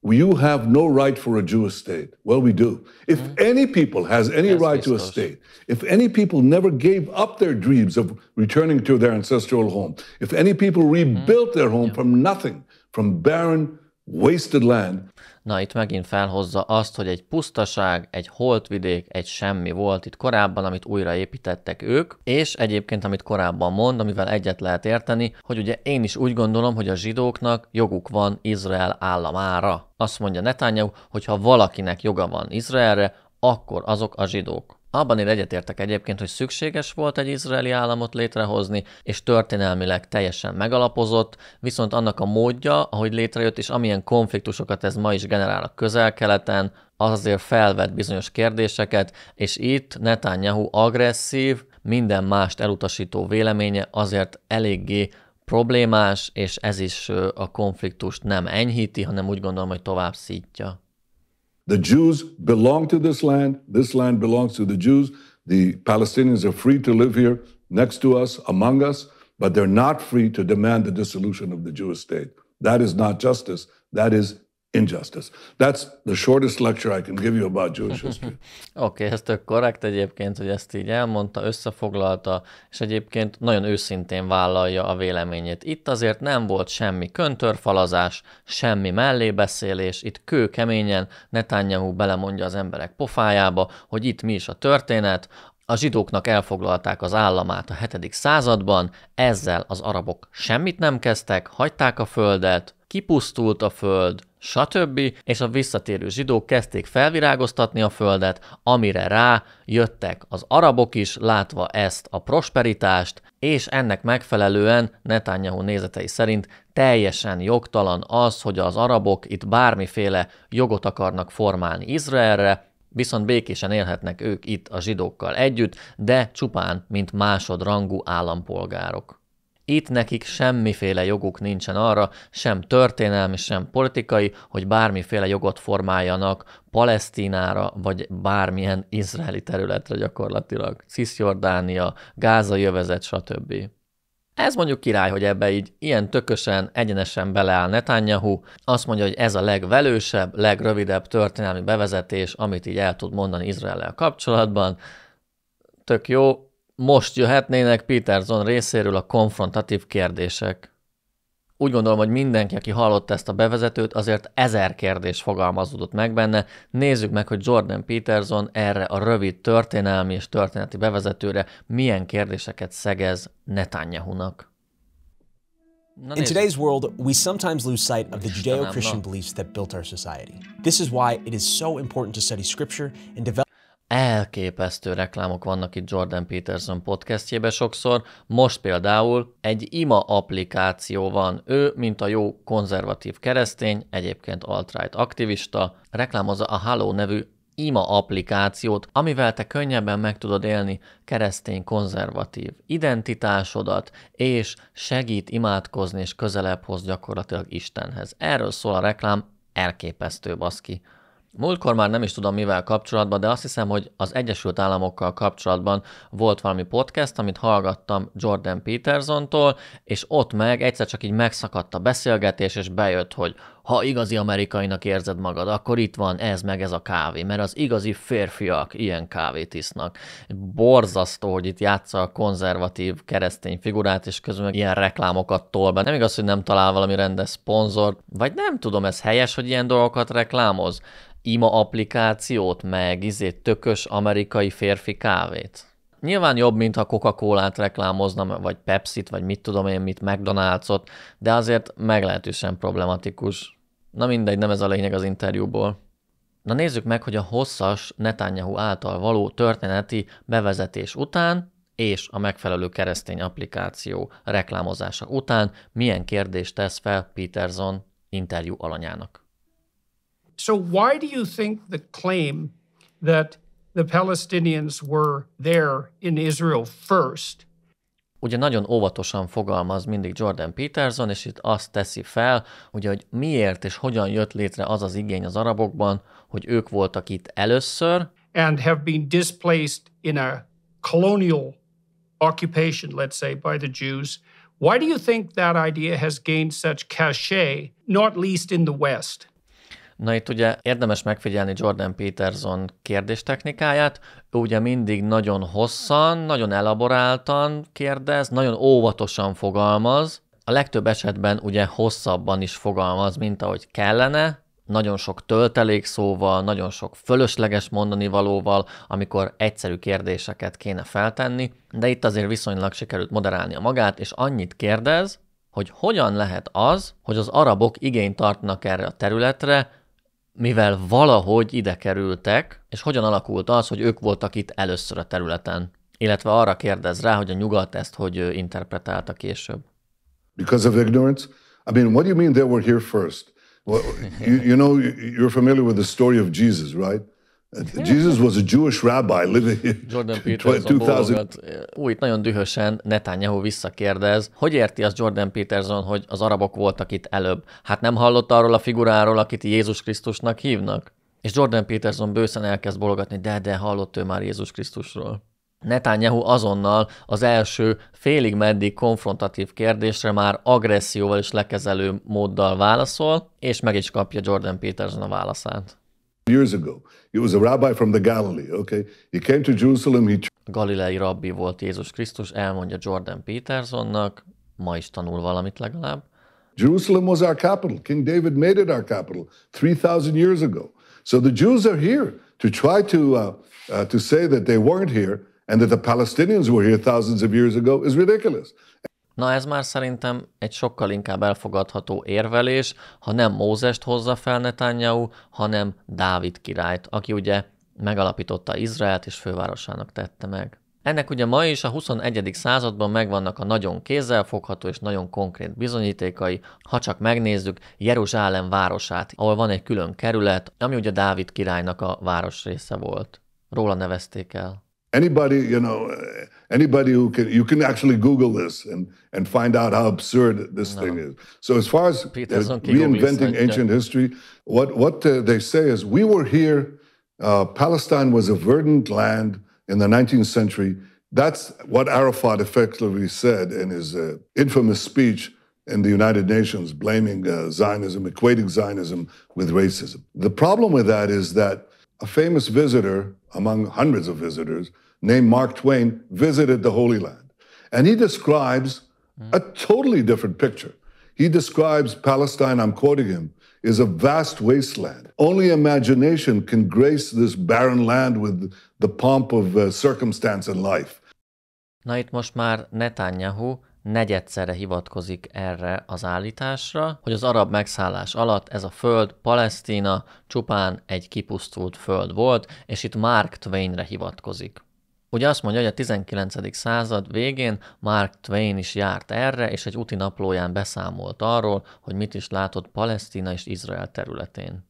you have no right for a Jewish state. Well, we do. If hmm. any people has any Ez right biztos. to a state, if any people never gave up their dreams of returning to their ancestral home, if any people hmm. rebuilt their home from nothing, from barren, wasted land, Na itt megint felhozza azt, hogy egy pusztaság, egy holtvidék, egy semmi volt itt korábban, amit újraépítettek ők, és egyébként, amit korábban mond, amivel egyet lehet érteni, hogy ugye én is úgy gondolom, hogy a zsidóknak joguk van Izrael államára. Azt mondja Netanyahu, hogy ha valakinek joga van Izraelre, akkor azok a zsidók. Abban én egyetértek egyébként, hogy szükséges volt egy izraeli államot létrehozni, és történelmileg teljesen megalapozott, viszont annak a módja, ahogy létrejött, és amilyen konfliktusokat ez ma is generál a közel-keleten, az azért felvet bizonyos kérdéseket, és itt Netanyahu agresszív, minden mást elutasító véleménye azért eléggé problémás, és ez is a konfliktust nem enyhíti, hanem úgy gondolom, hogy tovább szítja. The Jews belong to this land. This land belongs to the Jews. The Palestinians are free to live here next to us, among us, but they're not free to demand the dissolution of the Jewish state. That is not justice. That is injustice. That's the shortest lecture I can give you about Jewish history. Oké, okay, ez tök korrekt egyébként, hogy ezt így elmondta, összefoglalta, és egyébként nagyon őszintén vállalja a véleményét. Itt azért nem volt semmi köntörfalazás, semmi mellébeszélés, itt keményen, Netanyahu belemondja az emberek pofájába, hogy itt mi is a történet, a zsidóknak elfoglalták az államát a 7. században, ezzel az arabok semmit nem kezdtek, hagyták a földet, kipusztult a föld, stb. És a visszatérő zsidók kezdték felvirágoztatni a földet, amire rá jöttek az arabok is, látva ezt a prosperitást, és ennek megfelelően Netanyahu nézetei szerint teljesen jogtalan az, hogy az arabok itt bármiféle jogot akarnak formálni Izraelre, viszont békésen élhetnek ők itt a zsidókkal együtt, de csupán mint másodrangú állampolgárok. Itt nekik semmiféle joguk nincsen arra, sem történelmi, sem politikai, hogy bármiféle jogot formáljanak Palesztinára, vagy bármilyen izraeli területre gyakorlatilag. Cisjordánia, Gáza jövezet, stb. Ez mondjuk király, hogy ebbe így ilyen tökösen, egyenesen beleáll Netanyahu. Azt mondja, hogy ez a legvelősebb, legrövidebb történelmi bevezetés, amit így el tud mondani Izraellel kapcsolatban. Tök jó, most jöhetnének Peterson részéről a konfrontatív kérdések. Úgy gondolom, hogy mindenki, aki hallotta ezt a bevezetőt, azért ezer kérdés fogalmazódott meg benne. Nézzük meg, hogy Jordan Peterson erre a rövid történelmi és történeti bevezetőre milyen kérdéseket szegez Netanyahu-nak. In today's world, we sometimes lose sight of the Judeo-Christian beliefs that built our society. This is why it is so important to study scripture and develop elképesztő reklámok vannak itt Jordan Peterson podcastjében sokszor. Most például egy ima applikáció van. Ő, mint a jó konzervatív keresztény, egyébként alt-right aktivista, reklámozza a Halo nevű ima applikációt, amivel te könnyebben meg tudod élni keresztény konzervatív identitásodat, és segít imádkozni és közelebb hoz gyakorlatilag Istenhez. Erről szól a reklám, elképesztő baszki. Múltkor már nem is tudom mivel kapcsolatban, de azt hiszem, hogy az Egyesült Államokkal kapcsolatban volt valami podcast, amit hallgattam Jordan Petersontól, és ott meg egyszer csak így megszakadt a beszélgetés, és bejött, hogy ha igazi amerikainak érzed magad, akkor itt van ez meg ez a kávé, mert az igazi férfiak ilyen kávét isznak. Borzasztó, hogy itt játsza a konzervatív keresztény figurát, és közben ilyen reklámokat tol be. Nem igaz, hogy nem talál valami rendes szponzort, vagy nem tudom, ez helyes, hogy ilyen dolgokat reklámoz? Ima applikációt, meg izé tökös amerikai férfi kávét. Nyilván jobb, mint ha Coca-Colát reklámozna, vagy Pepsi-t, vagy mit tudom én, mit McDonald's-ot, de azért meglehetősen problematikus. Na mindegy, nem ez a lényeg az interjúból. Na nézzük meg, hogy a hosszas Netanyahu által való történeti bevezetés után és a megfelelő keresztény applikáció reklámozása után milyen kérdést tesz fel Peterson interjú alanyának. So why do you think the claim that the Palestinians were there in Israel first Ugye nagyon óvatosan fogalmaz mindig Jordan Peterson, és itt azt teszi fel, ugye, hogy miért és hogyan jött létre az az igény az arabokban, hogy ők voltak itt először. And have been displaced in a colonial occupation, let's say, by the Jews. Why do you think that idea has gained such cachet, not least in the West? Na itt ugye érdemes megfigyelni Jordan Peterson kérdéstechnikáját, ő ugye mindig nagyon hosszan, nagyon elaboráltan kérdez, nagyon óvatosan fogalmaz, a legtöbb esetben ugye hosszabban is fogalmaz, mint ahogy kellene, nagyon sok töltelék szóval, nagyon sok fölösleges mondani valóval, amikor egyszerű kérdéseket kéne feltenni, de itt azért viszonylag sikerült moderálni a magát, és annyit kérdez, hogy hogyan lehet az, hogy az arabok igényt tartnak erre a területre, mivel valahogy ide kerültek, és hogyan alakult az, hogy ők voltak itt először a területen? Illetve arra kérdez rá, hogy a nyugat ezt hogy interpretálta később. Because of ignorance? I mean, what do you mean they were here first? Well, you, you know, you're familiar with the story of Jesus, right? Jesus was a Jewish rabbi living Jordan Peterson 2000... Új, nagyon dühösen Netanyahu visszakérdez, hogy érti az Jordan Peterson, hogy az arabok voltak itt előbb? Hát nem hallott arról a figuráról, akit Jézus Krisztusnak hívnak? És Jordan Peterson bőszen elkezd bologatni, de de hallott ő már Jézus Krisztusról. Netanyahu azonnal az első félig meddig konfrontatív kérdésre már agresszióval és lekezelő móddal válaszol, és meg is kapja Jordan Peterson a válaszát. years ago. He was a rabbi from the Galilee, okay? He came to Jerusalem, he... Galilei rabbi volt Jézus Krisztus, elmondja Jordan Petersonnak, ma is tanul valamit legalább. Jerusalem was our capital. King David made it our capital 3,000 years ago. So the Jews are here to try to, uh, uh, to say that they weren't here and that the Palestinians were here thousands of years ago is ridiculous. Na ez már szerintem egy sokkal inkább elfogadható érvelés, ha nem Mózest hozza fel Netanyahu, hanem Dávid királyt, aki ugye megalapította Izraelt és fővárosának tette meg. Ennek ugye ma is a 21. században megvannak a nagyon kézzelfogható és nagyon konkrét bizonyítékai, ha csak megnézzük Jeruzsálem városát, ahol van egy külön kerület, ami ugye Dávid királynak a város része volt. Róla nevezték el. Anybody, you know, Anybody who can, you can actually Google this and, and find out how absurd this no. thing is. So as far as uh, reinventing ancient history, what, what uh, they say is we were here, uh, Palestine was a verdant land in the 19th century. That's what Arafat effectively said in his uh, infamous speech in the United Nations, blaming uh, Zionism, equating Zionism with racism. The problem with that is that a famous visitor, among hundreds of visitors, named Mark Twain visited the Holy Land. And he describes hmm. a totally different picture. He describes Palestine, I'm quoting him, is a vast wasteland. Only imagination can grace this barren land with the pomp of uh, circumstance and life. Na itt most már Netanyahu negyedszerre hivatkozik erre az állításra, hogy az arab megszállás alatt ez a föld, Palesztina csupán egy kipusztult föld volt, és itt Mark Twainre hivatkozik. Ugye azt mondja, hogy a 19. század végén Mark Twain is járt erre, és egy úti naplóján beszámolt arról, hogy mit is látott Palesztina és Izrael területén.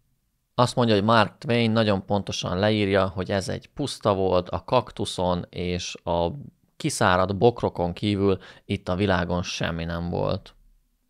Azt mondja, hogy Mark Twain nagyon pontosan leírja, hogy ez egy puszta volt a kaktuszon és a kiszáradt bokrokon kívül itt a világon semmi nem volt.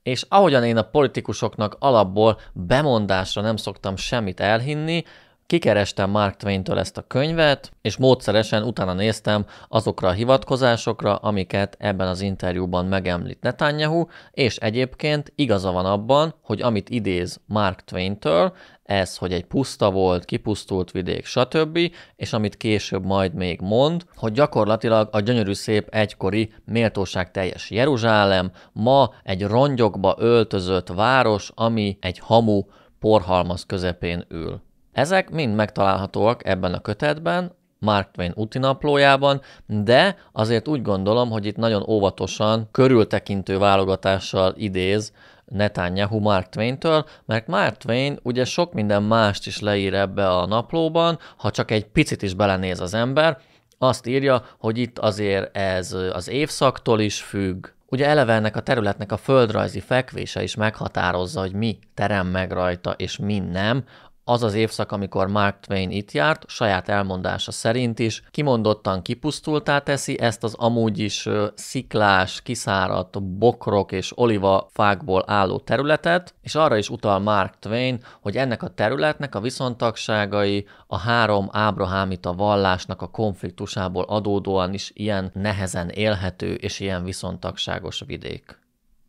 És ahogyan én a politikusoknak alapból bemondásra nem szoktam semmit elhinni, Kikerestem Mark Twain-től ezt a könyvet, és módszeresen utána néztem azokra a hivatkozásokra, amiket ebben az interjúban megemlít Netanyahu, és egyébként igaza van abban, hogy amit idéz Mark Twain-től, ez, hogy egy puszta volt, kipusztult vidék, stb., és amit később majd még mond, hogy gyakorlatilag a gyönyörű szép egykori méltóság teljes Jeruzsálem ma egy rongyokba öltözött város, ami egy hamu porhalmaz közepén ül. Ezek mind megtalálhatóak ebben a kötetben, Mark Twain útinaplójában, de azért úgy gondolom, hogy itt nagyon óvatosan, körültekintő válogatással idéz Netanyahu Mark Twain-től, mert Mark Twain ugye sok minden mást is leír ebbe a naplóban, ha csak egy picit is belenéz az ember, azt írja, hogy itt azért ez az évszaktól is függ, Ugye eleve ennek a területnek a földrajzi fekvése is meghatározza, hogy mi terem meg rajta, és mi nem az az évszak, amikor Mark Twain itt járt, saját elmondása szerint is kimondottan kipusztultá teszi ezt az amúgy is sziklás, kiszáradt bokrok és oliva fákból álló területet, és arra is utal Mark Twain, hogy ennek a területnek a viszontagságai a három ábrahámita vallásnak a konfliktusából adódóan is ilyen nehezen élhető és ilyen viszontagságos vidék.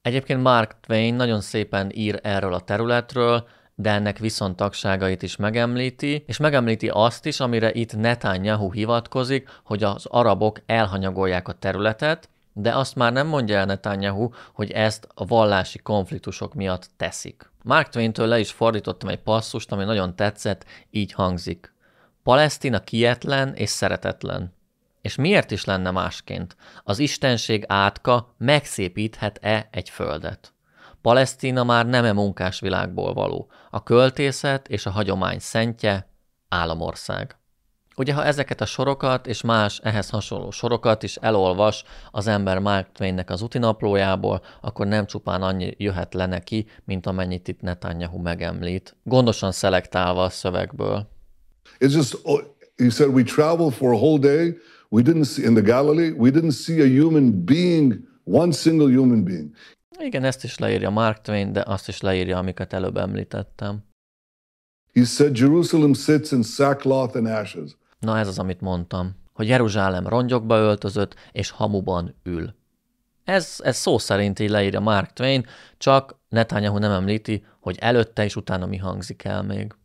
Egyébként Mark Twain nagyon szépen ír erről a területről, de ennek viszont tagságait is megemlíti, és megemlíti azt is, amire itt Netanyahu hivatkozik, hogy az arabok elhanyagolják a területet, de azt már nem mondja el Netanyahu, hogy ezt a vallási konfliktusok miatt teszik. Mark Twain-től le is fordítottam egy passzust, ami nagyon tetszett, így hangzik. Palesztina kietlen és szeretetlen. És miért is lenne másként? Az istenség átka megszépíthet-e egy földet? Palesztina már nem e munkás világból való. A költészet és a hagyomány szentje államország. Ugye, ha ezeket a sorokat és más ehhez hasonló sorokat is elolvas az ember Mark Twainnek az utinaplójából, akkor nem csupán annyi jöhet le neki, mint amennyit itt Netanyahu megemlít, gondosan szelektálva a szövegből. It's just, oh, he said, we traveled for a whole day, we didn't see, in the Galilee, we didn't see a human being, one single human being. Igen, ezt is leírja Mark Twain, de azt is leírja, amiket előbb említettem. He said Jerusalem sits in sackcloth and ashes. Na ez az, amit mondtam, hogy Jeruzsálem rongyokba öltözött és hamuban ül. Ez, ez szó szerint így leírja Mark Twain, csak Netanyahu nem említi, hogy előtte és utána mi hangzik el még.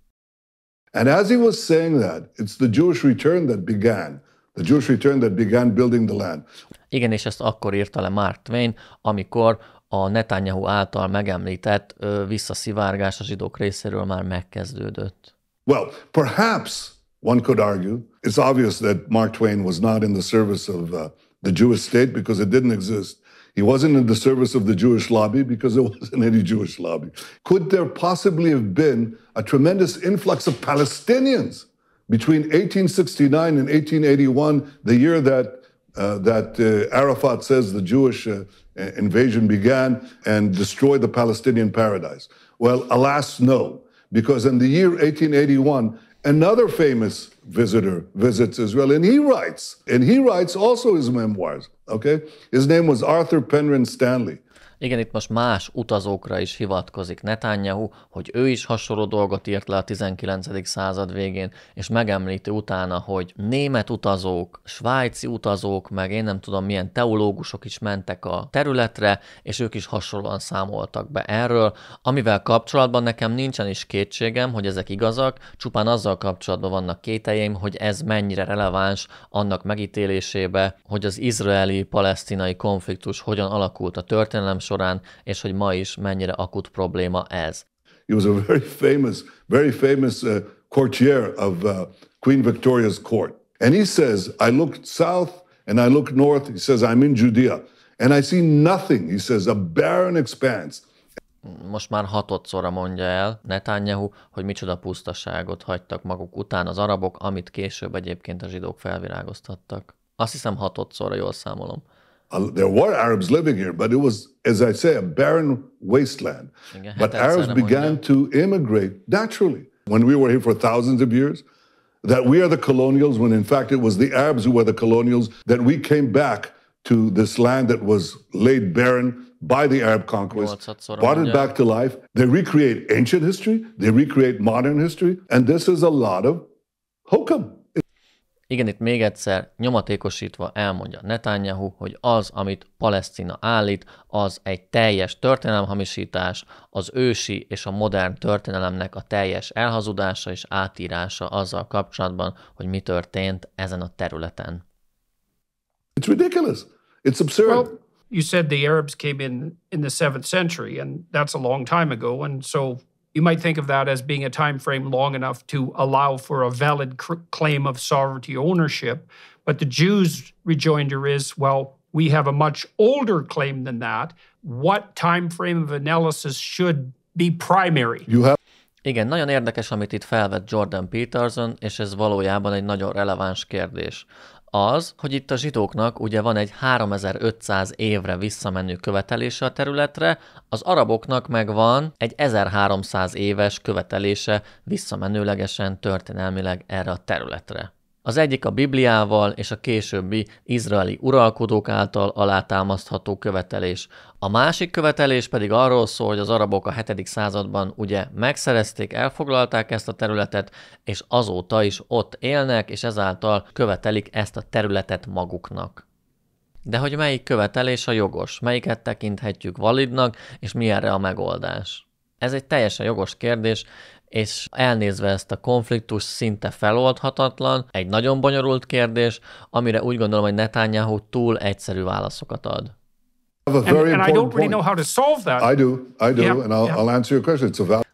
And as he was saying that, it's the Jewish return that began. The Jewish return that began building the land. Igen, és ezt akkor írta le Mark Twain, amikor a Netanyahu által megemlített ö, visszaszivárgás a zsidók részéről már megkezdődött. Well, perhaps one could argue it's obvious that Mark Twain was not in the service of uh, the Jewish state because it didn't exist. He wasn't in the service of the Jewish lobby because there wasn't any Jewish lobby. Could there possibly have been a tremendous influx of Palestinians between 1869 and 1881, the year that uh, that uh, Arafat says the Jewish uh, Uh, invasion began and destroyed the Palestinian paradise. Well, alas, no, because in the year 1881, another famous visitor visits Israel and he writes, and he writes also his memoirs, okay? His name was Arthur Penryn Stanley. Igen, itt most más utazókra is hivatkozik Netanyahu, hogy ő is hasonló dolgot írt le a 19. század végén, és megemlíti utána, hogy német utazók, svájci utazók, meg én nem tudom milyen teológusok is mentek a területre, és ők is hasonlóan számoltak be erről, amivel kapcsolatban nekem nincsen is kétségem, hogy ezek igazak, csupán azzal kapcsolatban vannak kételjeim, hogy ez mennyire releváns annak megítélésébe, hogy az izraeli-palesztinai konfliktus hogyan alakult a történelem során, során, és hogy ma is mennyire akut probléma ez. He was a very famous, very famous uh, courtier of uh, Queen Victoria's court. And he says, I looked south and I looked north. He says, I'm in Judea. And I see nothing. He says, a barren expanse. Most már hatodszorra mondja el Netanyahu, hogy micsoda pusztaságot hagytak maguk után az arabok, amit később egyébként a zsidók felvirágoztattak. Azt hiszem hatodszorra jól számolom. there were Arabs living here, but it was, as I say, a barren wasteland. But Arabs began to immigrate naturally. When we were here for thousands of years, that we are the colonials, when in fact it was the Arabs who were the colonials, that we came back to this land that was laid barren by the Arab conquest, brought it back to life. They recreate ancient history, they recreate modern history, and this is a lot of hokum. Igen, itt még egyszer nyomatékosítva elmondja Netanyahu, hogy az, amit Palesztina állít, az egy teljes történelemhamisítás, az ősi és a modern történelemnek a teljes elhazudása és átírása azzal kapcsolatban, hogy mi történt ezen a területen. It's ridiculous. It's absurd. Well, you said the Arabs came in in the 7th century, and that's a long time ago, and so You might think of that as being a time frame long enough to allow for a valid cr- claim of sovereignty ownership. But the Jews' rejoinder is, well, we have a much older claim than that. What time frame of analysis should be primary? You have Igen, nagyon érdekes, amit itt felvett Jordan Peterson, és ez valójában egy nagyon releváns kérdés. az, hogy itt a zsidóknak ugye van egy 3500 évre visszamenő követelése a területre, az araboknak meg van egy 1300 éves követelése visszamenőlegesen történelmileg erre a területre. Az egyik a Bibliával és a későbbi izraeli uralkodók által alátámasztható követelés. A másik követelés pedig arról szól, hogy az arabok a 7. században ugye megszerezték, elfoglalták ezt a területet, és azóta is ott élnek, és ezáltal követelik ezt a területet maguknak. De hogy melyik követelés a jogos, melyiket tekinthetjük validnak, és mi erre a megoldás? Ez egy teljesen jogos kérdés, és elnézve ezt a konfliktus szinte feloldhatatlan, egy nagyon bonyolult kérdés, amire úgy gondolom, hogy Netanyahu túl egyszerű válaszokat ad. And, I don't really know how to solve that. I do, I do, and I'll, answer your question.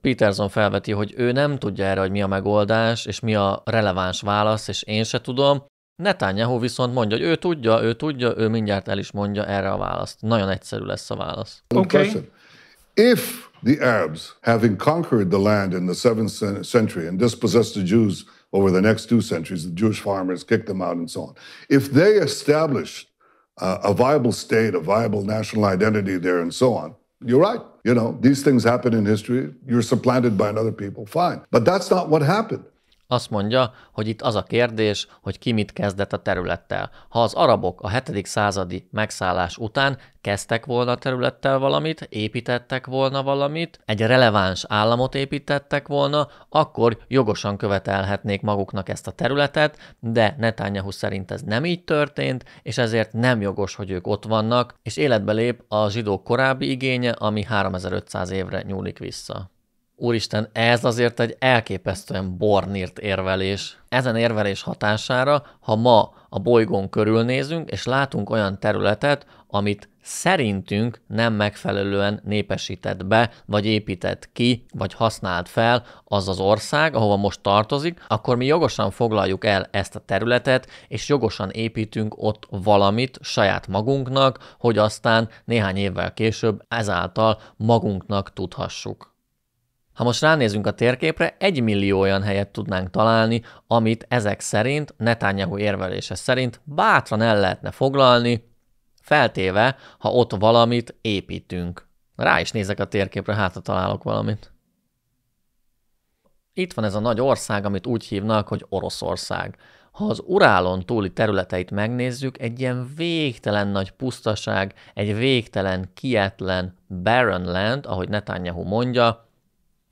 Peterson felveti, hogy ő nem tudja erre, hogy mi a megoldás, és mi a releváns válasz, és én se tudom. Netanyahu viszont mondja, hogy ő tudja, ő tudja, ő mindjárt el is mondja erre a választ. Nagyon egyszerű lesz a válasz. Okay. If the Arabs, having conquered the land in the 7th century and dispossessed the Jews over the next two centuries, the Jewish farmers kicked them out and so on. If they established uh, a viable state, a viable national identity there and so on, you're right. You know, these things happen in history. You're supplanted by another people, fine. But that's not what happened. Azt mondja, hogy itt az a kérdés, hogy ki mit kezdett a területtel. Ha az arabok a 7. századi megszállás után kezdtek volna a területtel valamit, építettek volna valamit, egy releváns államot építettek volna, akkor jogosan követelhetnék maguknak ezt a területet, de Netanyahu szerint ez nem így történt, és ezért nem jogos, hogy ők ott vannak, és életbe lép a zsidók korábbi igénye, ami 3500 évre nyúlik vissza úristen, ez azért egy elképesztően bornírt érvelés. Ezen érvelés hatására, ha ma a bolygón körülnézünk, és látunk olyan területet, amit szerintünk nem megfelelően népesített be, vagy épített ki, vagy használt fel az az ország, ahova most tartozik, akkor mi jogosan foglaljuk el ezt a területet, és jogosan építünk ott valamit saját magunknak, hogy aztán néhány évvel később ezáltal magunknak tudhassuk. Ha most ránézünk a térképre, egy millió olyan helyet tudnánk találni, amit ezek szerint, Netanyahu érvelése szerint bátran el lehetne foglalni, feltéve, ha ott valamit építünk. Rá is nézek a térképre, hát ha találok valamit. Itt van ez a nagy ország, amit úgy hívnak, hogy Oroszország. Ha az Urálon túli területeit megnézzük, egy ilyen végtelen nagy pusztaság, egy végtelen, kietlen barren land, ahogy Netanyahu mondja,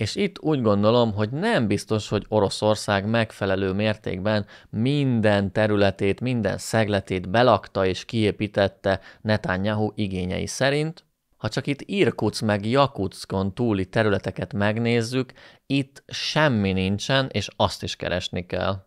és itt úgy gondolom, hogy nem biztos, hogy Oroszország megfelelő mértékben minden területét, minden szegletét belakta és kiépítette Netanyahu igényei szerint. Ha csak itt Irkutsk meg Jakuckon túli területeket megnézzük, itt semmi nincsen, és azt is keresni kell.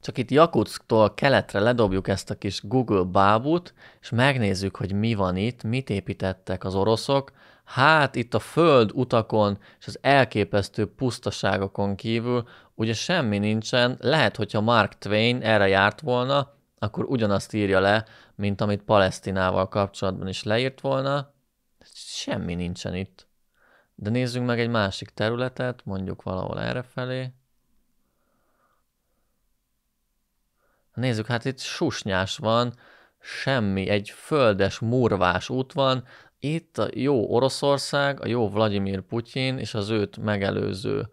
Csak itt Jakutszktól keletre ledobjuk ezt a kis Google bábút, és megnézzük, hogy mi van itt, mit építettek az oroszok, hát itt a föld utakon és az elképesztő pusztaságokon kívül ugye semmi nincsen, lehet, hogyha Mark Twain erre járt volna, akkor ugyanazt írja le, mint amit Palesztinával kapcsolatban is leírt volna, semmi nincsen itt. De nézzünk meg egy másik területet, mondjuk valahol errefelé. Nézzük, hát itt susnyás van, semmi, egy földes, murvás út van, itt a jó Oroszország, a jó Vladimir Putyin és az őt megelőző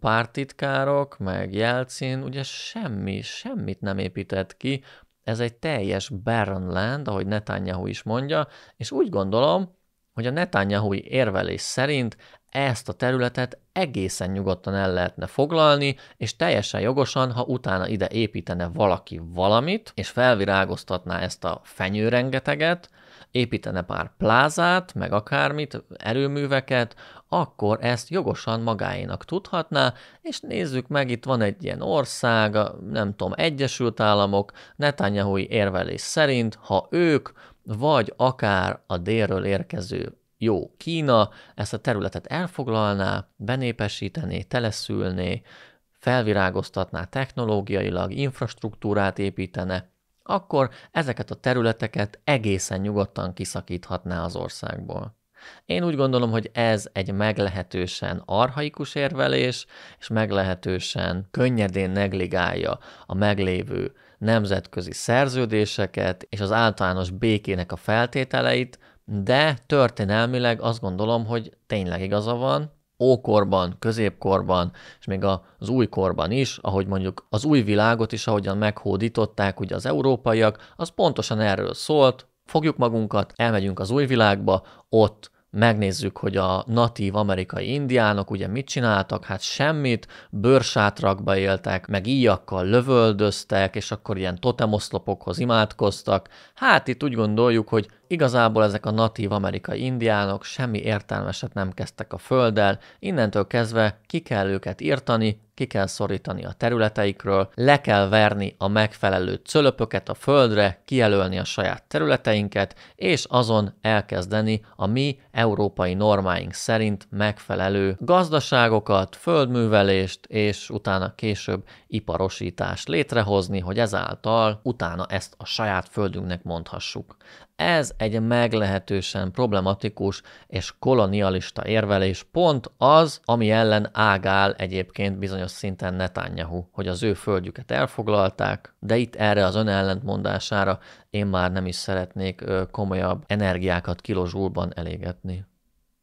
pártitkárok, meg Jelcin, ugye semmi, semmit nem épített ki, ez egy teljes barren land, ahogy Netanyahu is mondja, és úgy gondolom, hogy a netanyahu érvelés szerint ezt a területet egészen nyugodtan el lehetne foglalni, és teljesen jogosan, ha utána ide építene valaki valamit, és felvirágoztatná ezt a fenyőrengeteget, építene pár plázát, meg akármit, erőműveket, akkor ezt jogosan magáénak tudhatná, és nézzük meg, itt van egy ilyen ország, nem tudom, Egyesült Államok, netanyahu érvelés szerint, ha ők, vagy akár a délről érkező jó Kína ezt a területet elfoglalná, benépesítené, teleszülné, felvirágoztatná technológiailag, infrastruktúrát építene, akkor ezeket a területeket egészen nyugodtan kiszakíthatná az országból. Én úgy gondolom, hogy ez egy meglehetősen arhaikus érvelés, és meglehetősen könnyedén negligálja a meglévő nemzetközi szerződéseket és az általános békének a feltételeit, de történelmileg azt gondolom, hogy tényleg igaza van, ókorban, középkorban, és még az újkorban is, ahogy mondjuk az új világot is, ahogyan meghódították ugye az európaiak, az pontosan erről szólt, fogjuk magunkat, elmegyünk az új világba, ott megnézzük, hogy a natív amerikai indiánok ugye mit csináltak, hát semmit, bőrsátrakba éltek, meg íjakkal lövöldöztek, és akkor ilyen totemoszlopokhoz imádkoztak. Hát itt úgy gondoljuk, hogy Igazából ezek a natív amerikai indiánok semmi értelmeset nem kezdtek a földdel, innentől kezdve ki kell őket írtani, ki kell szorítani a területeikről, le kell verni a megfelelő cölöpöket a földre, kijelölni a saját területeinket, és azon elkezdeni a mi európai normáink szerint megfelelő gazdaságokat, földművelést, és utána később iparosítást létrehozni, hogy ezáltal utána ezt a saját földünknek mondhassuk. Ez egy meglehetősen problematikus és kolonialista érvelés, pont az, ami ellen ágál egyébként bizonyos szinten Netanyahu, hogy az ő földjüket elfoglalták, de itt erre az önellentmondására én már nem is szeretnék komolyabb energiákat kilozsúlban elégetni.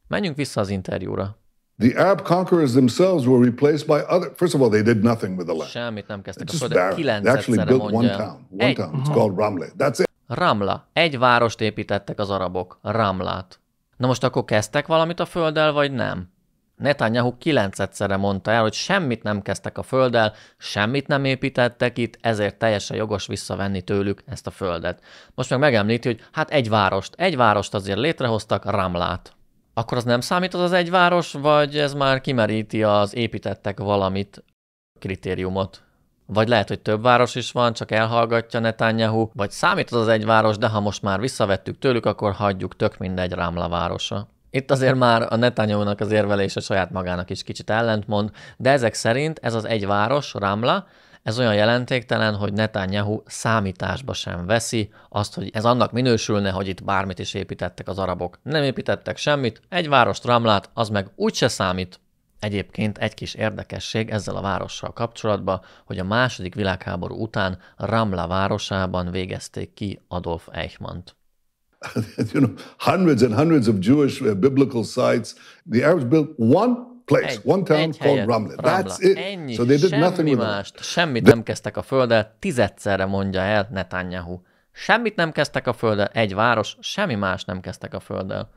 Menjünk vissza az interjúra. The Arab conquerors themselves were replaced by other. First of all, they did nothing with the land. Semmit nem kezdtek. It's just barren. They actually built one town. One town. It's called Ramle. That's it. Ramla. Egy várost építettek az arabok, Ramlát. Na most akkor kezdtek valamit a földdel, vagy nem? Netanyahu kilencedszere mondta el, hogy semmit nem kezdtek a földdel, semmit nem építettek itt, ezért teljesen jogos visszavenni tőlük ezt a földet. Most meg megemlíti, hogy hát egy várost, egy várost azért létrehoztak, Ramlát. Akkor az nem számít az az egy város, vagy ez már kimeríti az építettek valamit kritériumot? Vagy lehet, hogy több város is van, csak elhallgatja Netanyahu, vagy számít az az egy város, de ha most már visszavettük tőlük, akkor hagyjuk tök mindegy Rámla városa. Itt azért már a Netanyahu-nak az érvelése saját magának is kicsit ellentmond, de ezek szerint ez az egy város, Rámla, ez olyan jelentéktelen, hogy Netanyahu számításba sem veszi azt, hogy ez annak minősülne, hogy itt bármit is építettek az arabok. Nem építettek semmit, egy várost Ramlát, az meg úgyse számít. Egyébként egy kis érdekesség ezzel a várossal kapcsolatban, hogy a második világháború után Ramla városában végezték ki Adolf Eichmann-t. you know, hundreds and hundreds of Jewish uh, biblical sites. The Arabs built one place, egy, one town called Ramla. Ramla. That's it. Ennyi, so they did semmi nothing with mást, it. semmit The... nem kezdtek a földdel, tizedszerre mondja el Netanyahu. Semmit nem kezdtek a földdel, egy város, semmi más nem kezdtek a földdel.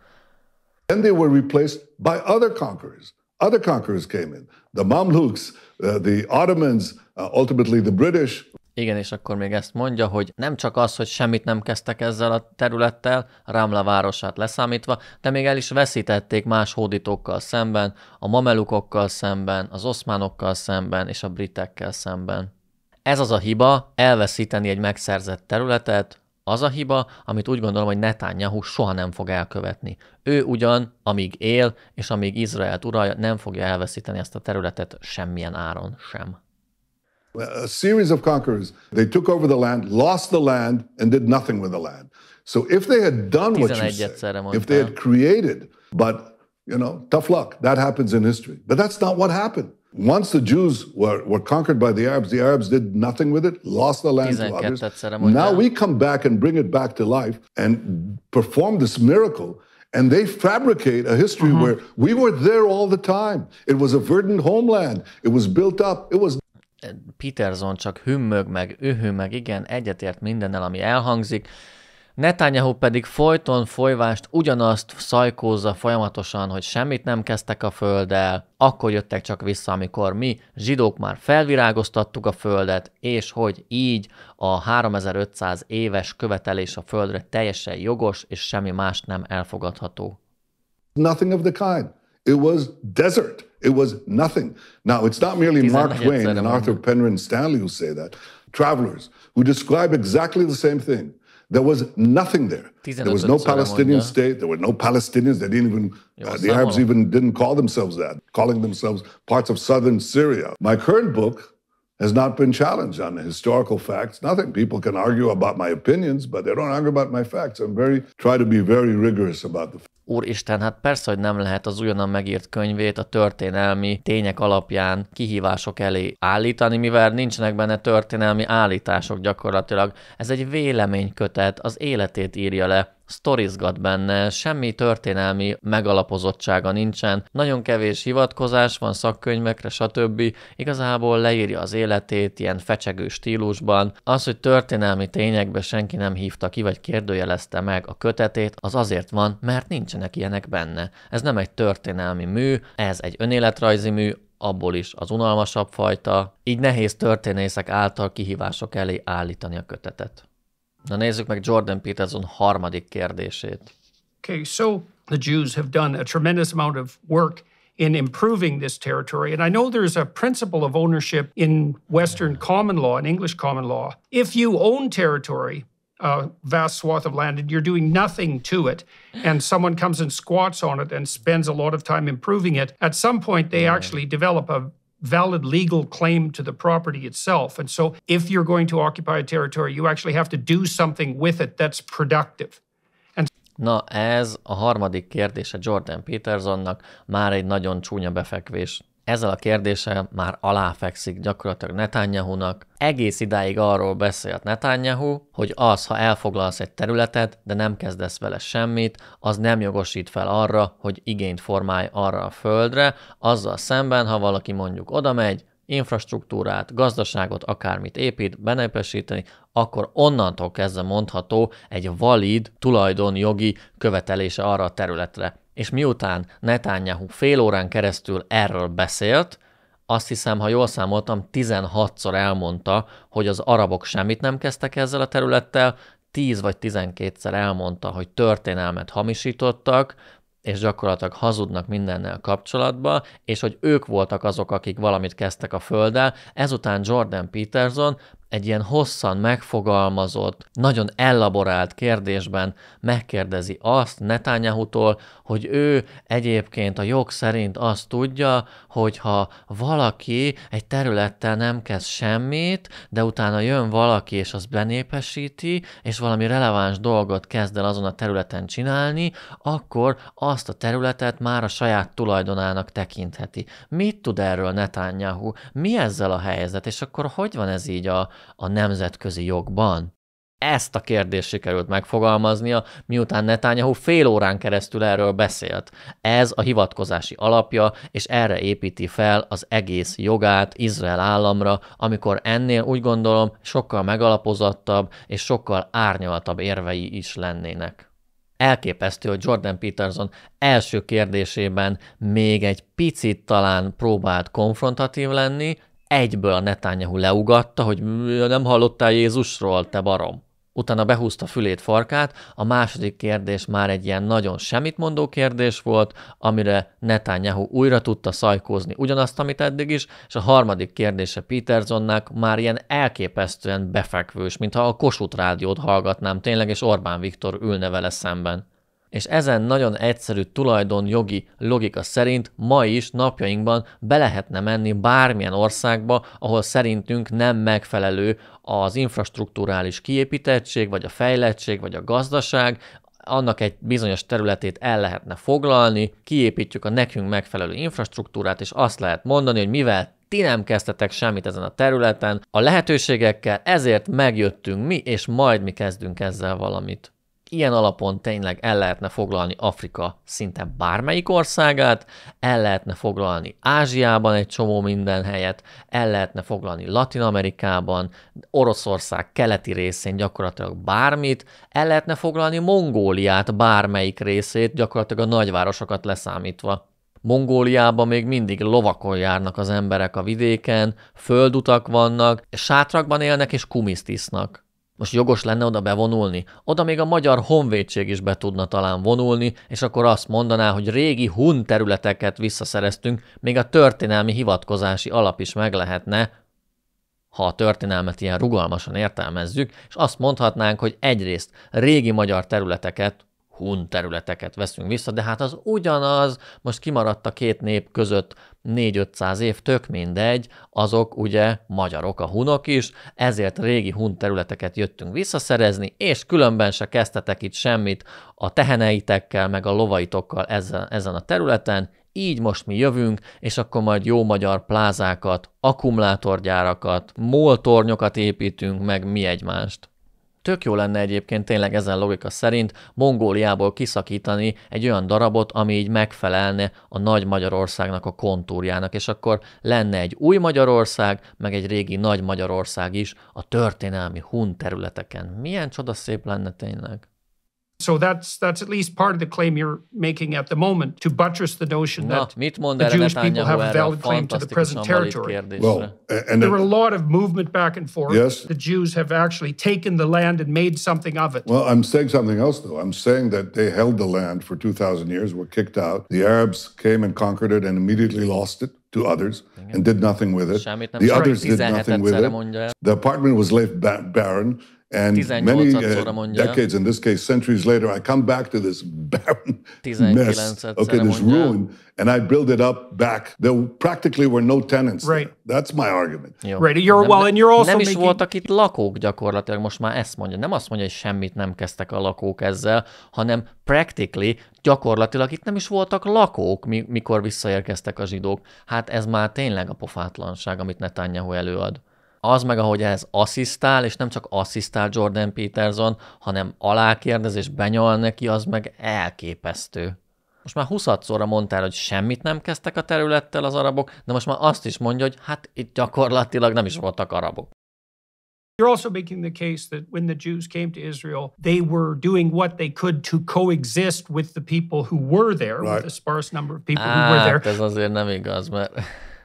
Then they were replaced by other conquerors other conquerors came in. The Mamluks, uh, the Ottomans, uh, ultimately the British. Igen, és akkor még ezt mondja, hogy nem csak az, hogy semmit nem kezdtek ezzel a területtel, Ramla városát leszámítva, de még el is veszítették más hódítókkal szemben, a mamelukokkal szemben, az oszmánokkal szemben és a britekkel szemben. Ez az a hiba, elveszíteni egy megszerzett területet, az a hiba, amit úgy gondolom, hogy Netanyahu soha nem fog elkövetni. Ő ugyan, amíg él, és amíg Izraelt uralja, nem fogja elveszíteni ezt a területet semmilyen áron sem. A series of conquerors, they took over the land, lost the land, and did nothing with the land. So if they had done what you say, if they had created, but, you know, tough luck, that happens in history. But that's not what happened. Once the Jews were, were conquered by the Arabs, the Arabs did nothing with it, lost the land to others. Now we come back and bring it back to life and perform this miracle. And they fabricate a history mm -hmm. where we were there all the time. It was a verdant homeland. It was built up. It was Peterson csak hümmög meg, ühő meg, igen, egyetért mindennel, ami elhangzik. Netanyahu pedig folyton folyvást ugyanazt szajkózza folyamatosan, hogy semmit nem kezdtek a földdel, akkor jöttek csak vissza, amikor mi zsidók már felvirágoztattuk a földet, és hogy így a 3500 éves követelés a földre teljesen jogos, és semmi más nem elfogadható. Nothing of the kind. It was desert. It was nothing. Now, it's not merely Mark Twain and Arthur Penrhyn Stanley who say that. Travelers who describe exactly the same thing. There was nothing there. There was no Palestinian state. There were no Palestinians. They didn't even, uh, the Arabs even didn't call themselves that, calling themselves parts of southern Syria. My current book has not been challenged on historical facts. Nothing. People can argue about my opinions, but they don't argue about my facts. I'm very, try to be very rigorous about the Úristen, hát persze, hogy nem lehet az újonnan megírt könyvét a történelmi tények alapján kihívások elé állítani, mivel nincsenek benne történelmi állítások gyakorlatilag. Ez egy véleménykötet, az életét írja le sztorizgat benne, semmi történelmi megalapozottsága nincsen, nagyon kevés hivatkozás van szakkönyvekre, stb. Igazából leírja az életét ilyen fecsegő stílusban. Az, hogy történelmi tényekbe senki nem hívta ki, vagy kérdőjelezte meg a kötetét, az azért van, mert nincsenek ilyenek benne. Ez nem egy történelmi mű, ez egy önéletrajzi mű, abból is az unalmasabb fajta, így nehéz történészek által kihívások elé állítani a kötetet. Na nézzük meg Jordan Peterson harmadik kérdését. Okay, so the Jews have done a tremendous amount of work in improving this territory. And I know there's a principle of ownership in Western common law, in English common law. If you own territory, a vast swath of land, and you're doing nothing to it, and someone comes and squats on it and spends a lot of time improving it, at some point they actually develop a valid legal claim to the property itself. And so, if you're going to occupy a territory, you actually have to do something with it that's productive. And Na ez a harmadik kérdése Jordan Petersonnak már egy nagyon csúnya befekvés. ezzel a kérdéssel már aláfekszik gyakorlatilag Netanyahu-nak. Egész idáig arról beszélt Netanyahu, hogy az, ha elfoglalsz egy területet, de nem kezdesz vele semmit, az nem jogosít fel arra, hogy igényt formálj arra a földre, azzal szemben, ha valaki mondjuk oda megy, infrastruktúrát, gazdaságot, akármit épít, benepesíteni, akkor onnantól kezdve mondható egy valid tulajdonjogi követelése arra a területre és miután Netanyahu fél órán keresztül erről beszélt, azt hiszem, ha jól számoltam, 16-szor elmondta, hogy az arabok semmit nem kezdtek ezzel a területtel, 10 vagy 12-szer elmondta, hogy történelmet hamisítottak, és gyakorlatilag hazudnak mindennel kapcsolatban, és hogy ők voltak azok, akik valamit kezdtek a földdel. Ezután Jordan Peterson egy ilyen hosszan megfogalmazott, nagyon elaborált kérdésben megkérdezi azt netanyahu hogy ő egyébként a jog szerint azt tudja, hogy ha valaki egy területtel nem kezd semmit, de utána jön valaki és az benépesíti, és valami releváns dolgot kezd el azon a területen csinálni, akkor azt a területet már a saját tulajdonának tekintheti. Mit tud erről Netanyahu? Mi ezzel a helyzet? És akkor hogy van ez így a, a nemzetközi jogban? Ezt a kérdést sikerült megfogalmaznia, miután Netanyahu fél órán keresztül erről beszélt. Ez a hivatkozási alapja, és erre építi fel az egész jogát Izrael államra, amikor ennél úgy gondolom sokkal megalapozottabb és sokkal árnyaltabb érvei is lennének. Elképesztő, hogy Jordan Peterson első kérdésében még egy picit talán próbált konfrontatív lenni, egyből a Netanyahu leugatta, hogy nem hallottál Jézusról, te barom. Utána behúzta fülét farkát, a második kérdés már egy ilyen nagyon semmit mondó kérdés volt, amire Netanyahu újra tudta szajkózni ugyanazt, amit eddig is, és a harmadik kérdése Petersonnak már ilyen elképesztően befekvős, mintha a Kossuth rádiót hallgatnám tényleg, és Orbán Viktor ülne vele szemben és ezen nagyon egyszerű tulajdonjogi logika szerint ma is napjainkban be lehetne menni bármilyen országba, ahol szerintünk nem megfelelő az infrastruktúrális kiépítettség, vagy a fejlettség, vagy a gazdaság, annak egy bizonyos területét el lehetne foglalni, kiépítjük a nekünk megfelelő infrastruktúrát, és azt lehet mondani, hogy mivel ti nem kezdtetek semmit ezen a területen, a lehetőségekkel ezért megjöttünk mi, és majd mi kezdünk ezzel valamit ilyen alapon tényleg el lehetne foglalni Afrika szinte bármelyik országát, el lehetne foglalni Ázsiában egy csomó minden helyet, el lehetne foglalni Latin Amerikában, Oroszország keleti részén gyakorlatilag bármit, el lehetne foglalni Mongóliát bármelyik részét, gyakorlatilag a nagyvárosokat leszámítva. Mongóliában még mindig lovakon járnak az emberek a vidéken, földutak vannak, sátrakban élnek és kumiszt isznak. Most jogos lenne oda bevonulni? Oda még a magyar honvédség is be tudna talán vonulni, és akkor azt mondaná, hogy régi hun területeket visszaszereztünk, még a történelmi hivatkozási alap is meg lehetne, ha a történelmet ilyen rugalmasan értelmezzük, és azt mondhatnánk, hogy egyrészt régi magyar területeket hun területeket veszünk vissza, de hát az ugyanaz, most kimaradt a két nép között 4-500 év, tök mindegy, azok ugye magyarok, a hunok is, ezért régi hun területeket jöttünk visszaszerezni, és különben se kezdtetek itt semmit a teheneitekkel, meg a lovaitokkal ezen, ezen a területen, így most mi jövünk, és akkor majd jó magyar plázákat, akkumulátorgyárakat, moltornyokat építünk, meg mi egymást. Tök jó lenne egyébként tényleg ezen logika szerint Mongóliából kiszakítani egy olyan darabot, ami így megfelelne a nagy Magyarországnak a kontúrjának, és akkor lenne egy új Magyarország, meg egy régi nagy Magyarország is a történelmi hun területeken. Milyen csoda szép lenne tényleg. So that's that's at least part of the claim you're making at the moment to buttress the notion no, that the Jewish people have a valid claim to the present territory. Well, and there were a lot of movement back and forth. Yes. The Jews have actually taken the land and made something of it. Well, I'm saying something else though. I'm saying that they held the land for 2,000 years, were kicked out. The Arabs came and conquered it and immediately lost it to others and did nothing with it. The others did nothing with it. The apartment was left barren And 18 many uh, decades, in this case centuries later, I come back to this barren mess, okay, this mondja. ruin, and I build it up back. There practically were no tenants right. There. That's my argument. Jó. Right, you're, nem, well, and you're also nem is making... voltak itt lakók gyakorlatilag, most már ezt mondja. Nem azt mondja, hogy semmit nem kezdtek a lakók ezzel, hanem practically, gyakorlatilag itt nem is voltak lakók, mikor visszaérkeztek a zsidók. Hát ez már tényleg a pofátlanság, amit Netanyahu előad az meg, ahogy ez asszisztál, és nem csak asszisztál Jordan Peterson, hanem alákérdez és benyal neki, az meg elképesztő. Most már 26 szóra mondtál, hogy semmit nem kezdtek a területtel az arabok, de most már azt is mondja, hogy hát itt gyakorlatilag nem is voltak arabok. You're also making the case that when the Jews came to Israel, they were doing what they could to coexist with the people who were there, right. with a sparse number of people ah, who were hát there. ez azért nem igaz, mert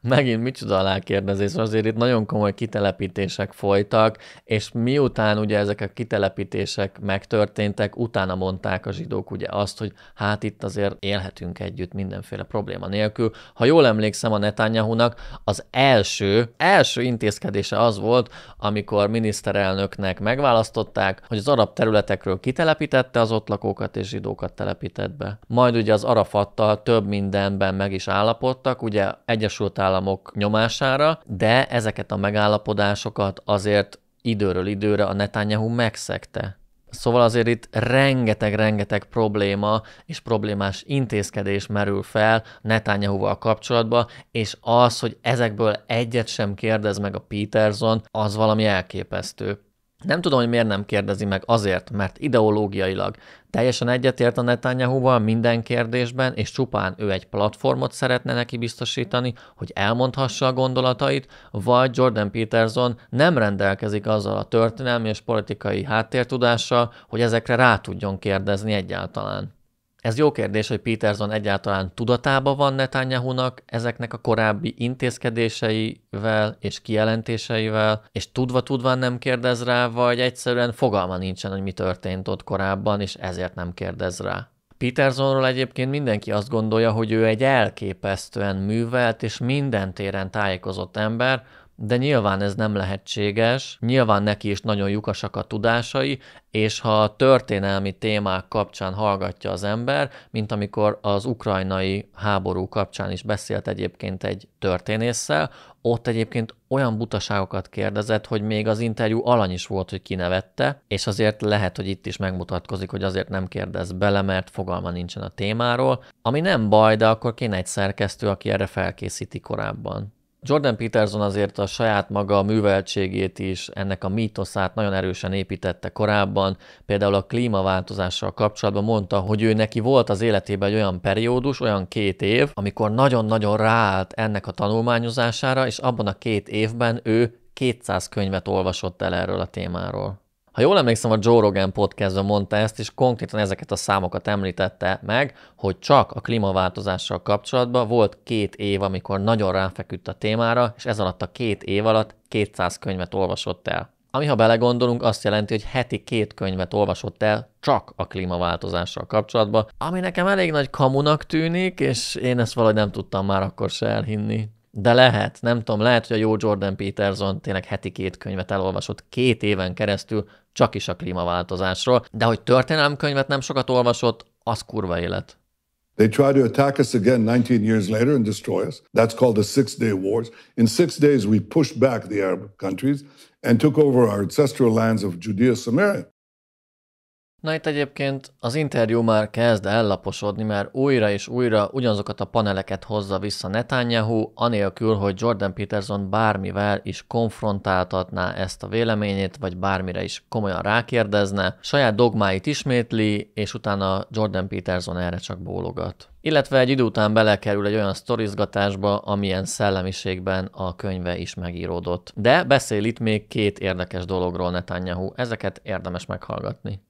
Megint micsoda kérdezés, azért itt nagyon komoly kitelepítések folytak, és miután ugye ezek a kitelepítések megtörténtek, utána mondták a zsidók ugye azt, hogy hát itt azért élhetünk együtt mindenféle probléma nélkül. Ha jól emlékszem a netanyahu az első, első intézkedése az volt, amikor miniszterelnöknek megválasztották, hogy az arab területekről kitelepítette az ott lakókat és zsidókat telepített be. Majd ugye az Arafattal több mindenben meg is állapodtak, ugye Egyesült Államok államok nyomására, de ezeket a megállapodásokat azért időről időre a Netanyahu megszegte. Szóval azért itt rengeteg-rengeteg probléma és problémás intézkedés merül fel Netanyahuval kapcsolatban, és az, hogy ezekből egyet sem kérdez meg a Peterson, az valami elképesztő. Nem tudom, hogy miért nem kérdezi meg azért, mert ideológiailag teljesen egyetért a netanyahu minden kérdésben, és csupán ő egy platformot szeretne neki biztosítani, hogy elmondhassa a gondolatait, vagy Jordan Peterson nem rendelkezik azzal a történelmi és politikai háttértudással, hogy ezekre rá tudjon kérdezni egyáltalán. Ez jó kérdés, hogy Peterson egyáltalán tudatában van netanyahu ezeknek a korábbi intézkedéseivel és kijelentéseivel, és tudva-tudva nem kérdez rá, vagy egyszerűen fogalma nincsen, hogy mi történt ott korábban, és ezért nem kérdez rá. Petersonról egyébként mindenki azt gondolja, hogy ő egy elképesztően művelt és minden téren tájékozott ember, de nyilván ez nem lehetséges, nyilván neki is nagyon lyukasak a tudásai, és ha a történelmi témák kapcsán hallgatja az ember, mint amikor az ukrajnai háború kapcsán is beszélt egyébként egy történésszel, ott egyébként olyan butaságokat kérdezett, hogy még az interjú alany is volt, hogy kinevette, és azért lehet, hogy itt is megmutatkozik, hogy azért nem kérdez bele, mert fogalma nincsen a témáról, ami nem baj, de akkor kéne egy szerkesztő, aki erre felkészíti korábban. Jordan Peterson azért a saját maga műveltségét is, ennek a mítoszát nagyon erősen építette korábban, például a klímaváltozással kapcsolatban mondta, hogy ő neki volt az életében egy olyan periódus, olyan két év, amikor nagyon-nagyon ráállt ennek a tanulmányozására, és abban a két évben ő 200 könyvet olvasott el erről a témáról. Ha jól emlékszem, a Joe Rogan podcastban mondta ezt, és konkrétan ezeket a számokat említette meg, hogy csak a klímaváltozással kapcsolatban volt két év, amikor nagyon ráfeküdt a témára, és ez alatt a két év alatt 200 könyvet olvasott el. Ami, ha belegondolunk, azt jelenti, hogy heti két könyvet olvasott el csak a klímaváltozással kapcsolatban, ami nekem elég nagy kamunak tűnik, és én ezt valahogy nem tudtam már akkor se elhinni. De lehet, nem tudom, lehet, hogy a jó Jordan Peterson tényleg heti két könyvet elolvasott két éven keresztül, csak is a klímaváltozásról, de hogy történelemkönyvet nem sokat olvasott, az kurva élet. They try to attack us again 19 years later and destroy us. That's called the Six Day Wars. In six days, we pushed back the Arab countries and took over our ancestral lands of Judea Samaria. Na itt egyébként az interjú már kezd ellaposodni, mert újra és újra ugyanazokat a paneleket hozza vissza Netanyahu, anélkül, hogy Jordan Peterson bármivel is konfrontáltatná ezt a véleményét, vagy bármire is komolyan rákérdezne. Saját dogmáit ismétli, és utána Jordan Peterson erre csak bólogat illetve egy idő után belekerül egy olyan sztorizgatásba, amilyen szellemiségben a könyve is megíródott. De beszél itt még két érdekes dologról Netanyahu, ezeket érdemes meghallgatni.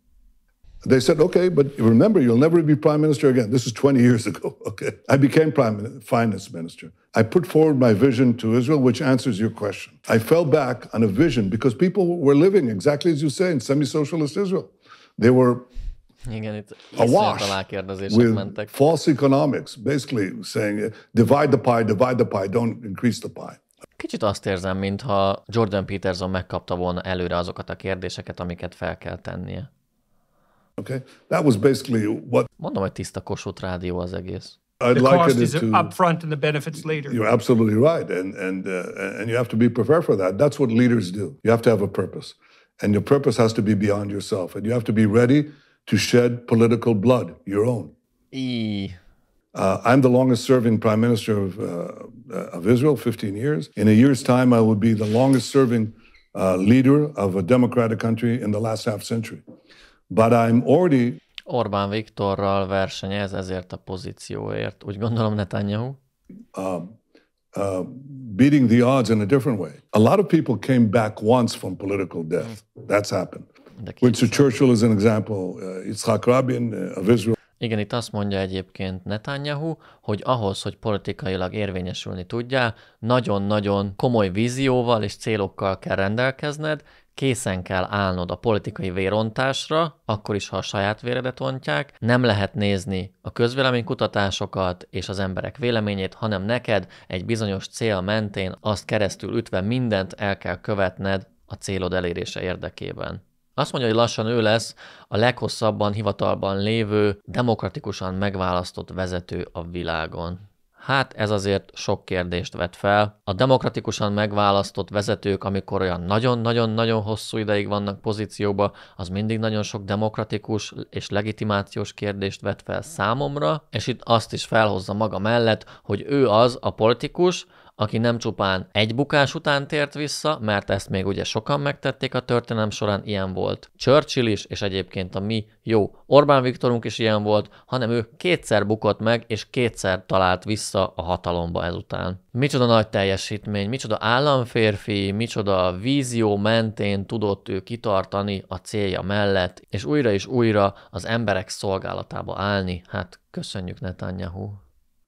They said, okay, but remember, you'll never be prime minister again. This is 20 years ago, okay? I became prime finance minister. I put forward my vision to Israel, which answers your question. I fell back on a vision because people were living exactly as you say in semi socialist Israel. They were Igen, itt awash with mentek. false economics, basically saying divide the pie, divide the pie, don't increase the pie. Kicsit azt érzem, mintha Jordan Peterson megkapta volna előre azokat a kérdéseket, amiket fel kell tennie. Okay? That was basically what... Mondom, hogy tiszta Kossuth rádió az egész. I'd the like cost is to, upfront and the benefits later. You're absolutely right, and and uh, and you have to be prepared for that. That's what leaders do. You have to have a purpose, and your purpose has to be beyond yourself, and you have to be ready to shed political blood, your own. E. Uh, I'm the longest-serving prime minister of uh, uh, of Israel, 15 years. In a year's time, I will be the longest-serving uh, leader of a democratic country in the last half century. But I'm already... Orbán Viktorral versenyez ezért a pozícióért, úgy gondolom Netanyahu. Uh, uh, beating the odds in a different way. A lot of people came back once from political death. That's happened. Winston Churchill is an example, uh, Yitzhak Rabin uh, of Israel. Igen, itt azt mondja egyébként Netanyahu, hogy ahhoz, hogy politikailag érvényesülni tudjál, nagyon-nagyon komoly vízióval és célokkal kell rendelkezned, készen kell állnod a politikai vérontásra, akkor is, ha a saját véredet ontják, nem lehet nézni a közvéleménykutatásokat és az emberek véleményét, hanem neked egy bizonyos cél mentén azt keresztül ütve mindent el kell követned a célod elérése érdekében. Azt mondja, hogy lassan ő lesz a leghosszabban hivatalban lévő, demokratikusan megválasztott vezető a világon. Hát ez azért sok kérdést vet fel. A demokratikusan megválasztott vezetők, amikor olyan nagyon-nagyon-nagyon hosszú ideig vannak pozícióba, az mindig nagyon sok demokratikus és legitimációs kérdést vet fel számomra, és itt azt is felhozza maga mellett, hogy ő az a politikus, aki nem csupán egy bukás után tért vissza, mert ezt még ugye sokan megtették a történelem során, ilyen volt Churchill is, és egyébként a mi jó Orbán Viktorunk is ilyen volt, hanem ő kétszer bukott meg, és kétszer talált vissza a hatalomba ezután. Micsoda nagy teljesítmény, micsoda államférfi, micsoda vízió mentén tudott ő kitartani a célja mellett, és újra és újra az emberek szolgálatába állni. Hát köszönjük Netanyahu!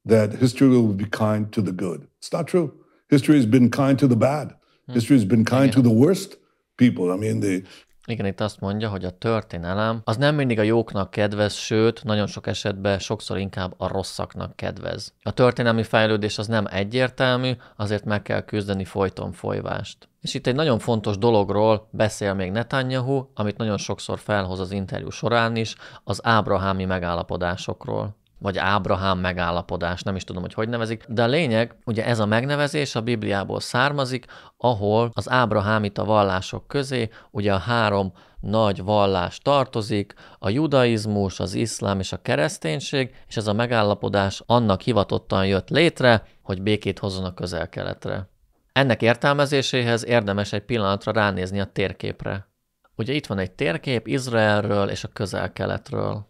that history will be kind to the good. It's not true. History has been kind to the bad. Hmm. History has been kind to the worst people. I mean, the igen, itt azt mondja, hogy a történelem az nem mindig a jóknak kedvez, sőt, nagyon sok esetben sokszor inkább a rosszaknak kedvez. A történelmi fejlődés az nem egyértelmű, azért meg kell küzdeni folyton folyvást. És itt egy nagyon fontos dologról beszél még Netanyahu, amit nagyon sokszor felhoz az interjú során is, az ábrahámi megállapodásokról vagy Ábrahám megállapodás, nem is tudom, hogy hogy nevezik, de a lényeg, ugye ez a megnevezés a Bibliából származik, ahol az ábrahámita vallások közé ugye a három nagy vallás tartozik, a judaizmus, az iszlám és a kereszténység, és ez a megállapodás annak hivatottan jött létre, hogy békét hozzon a közel-keletre. Ennek értelmezéséhez érdemes egy pillanatra ránézni a térképre. Ugye itt van egy térkép Izraelről és a közel-keletről.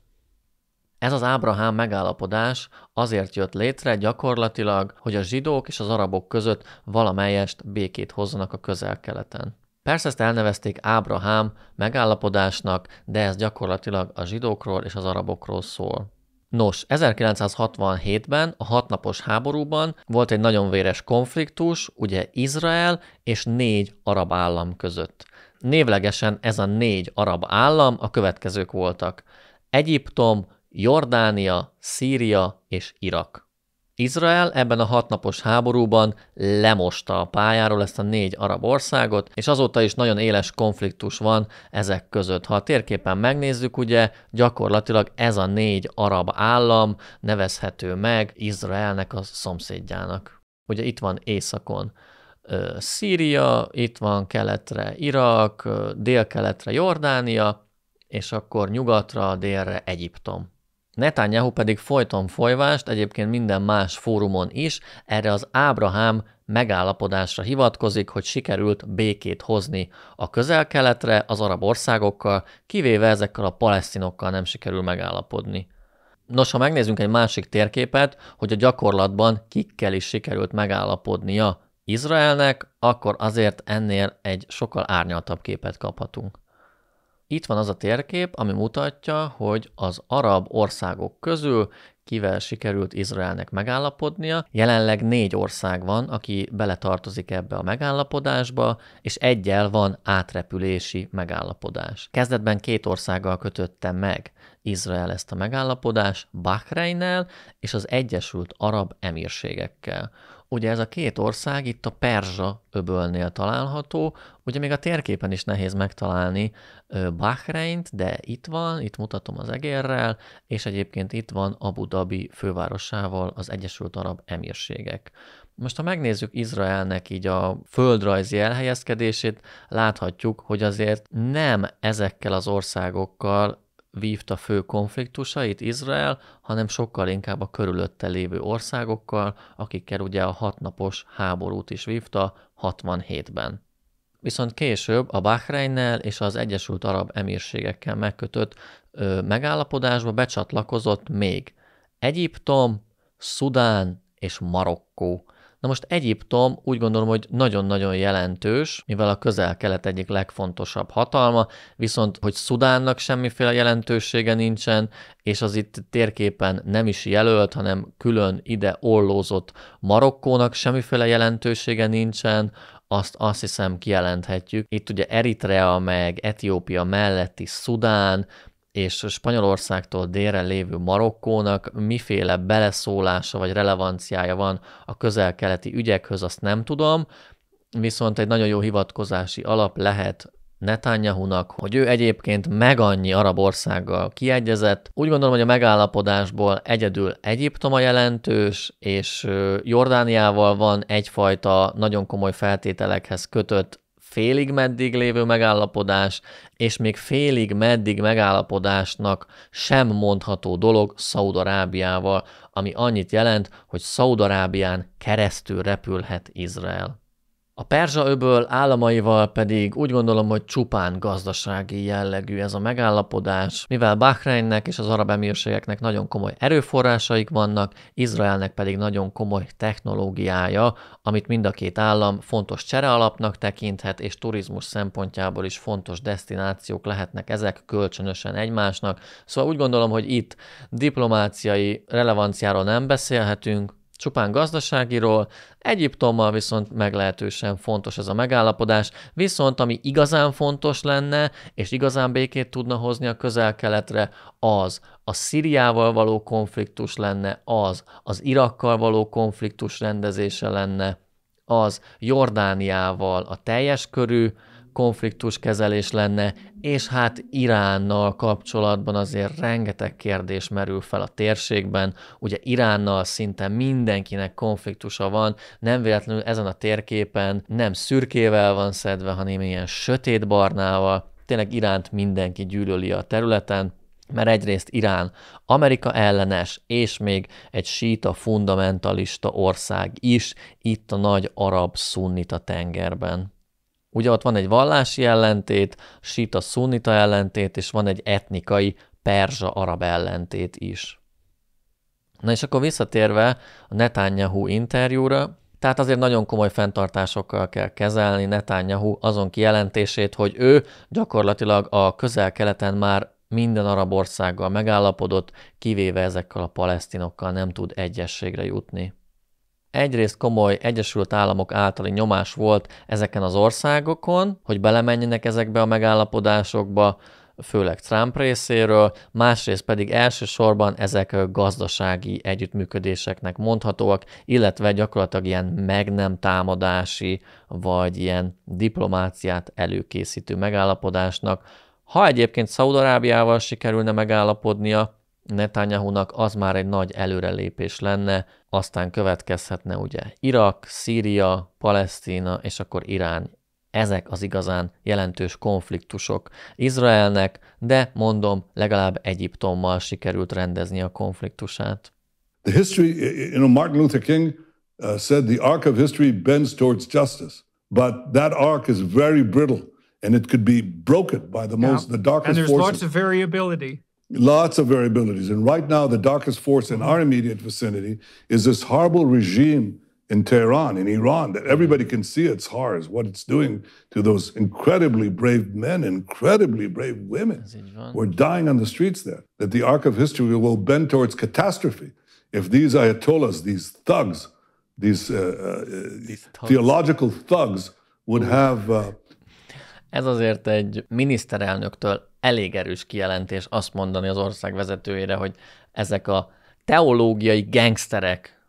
Ez az Ábrahám megállapodás azért jött létre gyakorlatilag, hogy a zsidók és az arabok között valamelyest békét hozzanak a közel-keleten. Persze ezt elnevezték Ábrahám megállapodásnak, de ez gyakorlatilag a zsidókról és az arabokról szól. Nos, 1967-ben a hatnapos háborúban volt egy nagyon véres konfliktus, ugye Izrael és négy arab állam között. Névlegesen ez a négy arab állam a következők voltak. Egyiptom, Jordánia, Szíria és Irak. Izrael ebben a hatnapos háborúban lemosta a pályáról ezt a négy arab országot, és azóta is nagyon éles konfliktus van ezek között. Ha a térképen megnézzük, ugye gyakorlatilag ez a négy arab állam nevezhető meg Izraelnek a szomszédjának. Ugye itt van északon Szíria, itt van keletre Irak, délkeletre Jordánia, és akkor nyugatra, délre Egyiptom. Netanyahu pedig folyton folyvást, egyébként minden más fórumon is, erre az Ábrahám megállapodásra hivatkozik, hogy sikerült békét hozni a közel-keletre, az arab országokkal, kivéve ezekkel a palesztinokkal nem sikerül megállapodni. Nos, ha megnézzünk egy másik térképet, hogy a gyakorlatban kikkel is sikerült megállapodnia Izraelnek, akkor azért ennél egy sokkal árnyaltabb képet kaphatunk. Itt van az a térkép, ami mutatja, hogy az arab országok közül kivel sikerült Izraelnek megállapodnia. Jelenleg négy ország van, aki beletartozik ebbe a megállapodásba, és egyel van átrepülési megállapodás. Kezdetben két országgal kötötte meg Izrael ezt a megállapodást, Bahreinnel és az Egyesült Arab Emírségekkel. Ugye ez a két ország itt a Perzsa öbölnél található, ugye még a térképen is nehéz megtalálni Bahreint, de itt van, itt mutatom az egérrel, és egyébként itt van Abu Dhabi fővárosával az Egyesült Arab Emírségek. Most ha megnézzük Izraelnek így a földrajzi elhelyezkedését, láthatjuk, hogy azért nem ezekkel az országokkal vívta fő konfliktusait Izrael, hanem sokkal inkább a körülötte lévő országokkal, akikkel ugye a hatnapos háborút is vívta 67-ben. Viszont később a Bahreinnel és az Egyesült Arab Emírségekkel megkötött ö, megállapodásba becsatlakozott még Egyiptom, Szudán és Marokkó. Na most Egyiptom úgy gondolom, hogy nagyon-nagyon jelentős, mivel a közel-kelet egyik legfontosabb hatalma, viszont hogy Szudánnak semmiféle jelentősége nincsen, és az itt térképen nem is jelölt, hanem külön ide ollózott Marokkónak semmiféle jelentősége nincsen, azt azt hiszem kijelenthetjük. Itt ugye Eritrea meg Etiópia melletti Szudán, és Spanyolországtól délre lévő Marokkónak miféle beleszólása vagy relevanciája van a közel-keleti ügyekhez, azt nem tudom, viszont egy nagyon jó hivatkozási alap lehet Netanyahu-nak, hogy ő egyébként meg annyi arab országgal kiegyezett. Úgy gondolom, hogy a megállapodásból egyedül Egyiptom a jelentős, és Jordániával van egyfajta nagyon komoly feltételekhez kötött félig meddig lévő megállapodás, és még félig meddig megállapodásnak sem mondható dolog Szaudarábiával, ami annyit jelent, hogy Szaudarábián keresztül repülhet Izrael. A Perzsa-öböl államaival pedig úgy gondolom, hogy csupán gazdasági jellegű ez a megállapodás, mivel Bahreinnek és az arab emírségeknek nagyon komoly erőforrásaik vannak, Izraelnek pedig nagyon komoly technológiája, amit mind a két állam fontos cserealapnak tekinthet, és turizmus szempontjából is fontos destinációk lehetnek ezek kölcsönösen egymásnak. Szóval úgy gondolom, hogy itt diplomáciai relevanciáról nem beszélhetünk, csupán gazdaságiról, Egyiptommal viszont meglehetősen fontos ez a megállapodás, viszont ami igazán fontos lenne, és igazán békét tudna hozni a közel-keletre, az a Szíriával való konfliktus lenne, az az Irakkal való konfliktus rendezése lenne, az Jordániával a teljes körű konfliktus kezelés lenne, és hát Iránnal kapcsolatban azért rengeteg kérdés merül fel a térségben. Ugye Iránnal szinte mindenkinek konfliktusa van, nem véletlenül ezen a térképen nem szürkével van szedve, hanem ilyen sötét barnával. Tényleg Iránt mindenki gyűlöli a területen, mert egyrészt Irán Amerika ellenes, és még egy síta fundamentalista ország is itt a nagy arab szunnita tengerben. Ugye ott van egy vallási ellentét, a szunita ellentét, és van egy etnikai perzsa arab ellentét is. Na és akkor visszatérve a Netanyahu interjúra, tehát azért nagyon komoly fenntartásokkal kell kezelni Netanyahu azon kijelentését, hogy ő gyakorlatilag a közel-keleten már minden arab országgal megállapodott, kivéve ezekkel a palesztinokkal nem tud egyességre jutni. Egyrészt komoly Egyesült Államok általi nyomás volt ezeken az országokon, hogy belemenjenek ezekbe a megállapodásokba, főleg Trump részéről, másrészt pedig elsősorban ezek gazdasági együttműködéseknek mondhatóak, illetve gyakorlatilag ilyen meg nem támadási, vagy ilyen diplomáciát előkészítő megállapodásnak. Ha egyébként Szaudarábiával sikerülne megállapodnia, netanyahu az már egy nagy előrelépés lenne, aztán következhetne ugye Irak, Szíria, Palesztina és akkor Irán. Ezek az igazán jelentős konfliktusok Izraelnek, de mondom, legalább Egyiptommal sikerült rendezni a konfliktusát. The history, you know, Martin Luther King uh, said the arc of history bends towards justice, but that arc is very brittle and it could be broken by the most yeah. the darkest And there's forces. lots of variability. lots of variabilities. And right now, the darkest force in our immediate vicinity is this horrible regime in Tehran, in Iran, that everybody can see its horrors, what it's doing to those incredibly brave men, incredibly brave women who are dying on the streets there. That the arc of history will bend towards catastrophe if these ayatollahs, these thugs, these, uh, uh, these thugs. theological thugs would have. Uh, Ez azért egy miniszterelnöktől elég erős kijelentés azt mondani az ország vezetőjére, hogy ezek a teológiai gengszterek,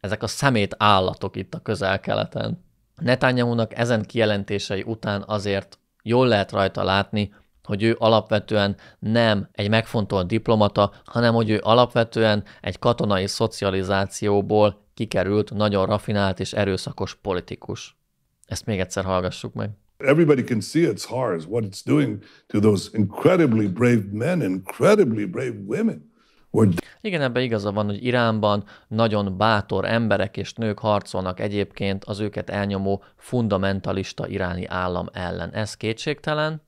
ezek a szemét állatok itt a közel-keleten. Netanyahu-nak ezen kijelentései után azért jól lehet rajta látni, hogy ő alapvetően nem egy megfontolt diplomata, hanem hogy ő alapvetően egy katonai szocializációból kikerült nagyon rafinált és erőszakos politikus. Ezt még egyszer hallgassuk meg everybody can see its horrors, what it's doing to those incredibly brave men, incredibly brave women. Igen, ebben igaza van, hogy Iránban nagyon bátor emberek és nők harcolnak egyébként az őket elnyomó fundamentalista iráni állam ellen. Ez kétségtelen.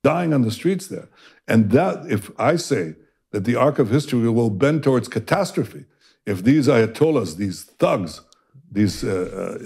Dying on the streets there. And that, if I say that the arc of history will bend towards catastrophe, if these ayatollahs, these thugs, these uh, uh, uh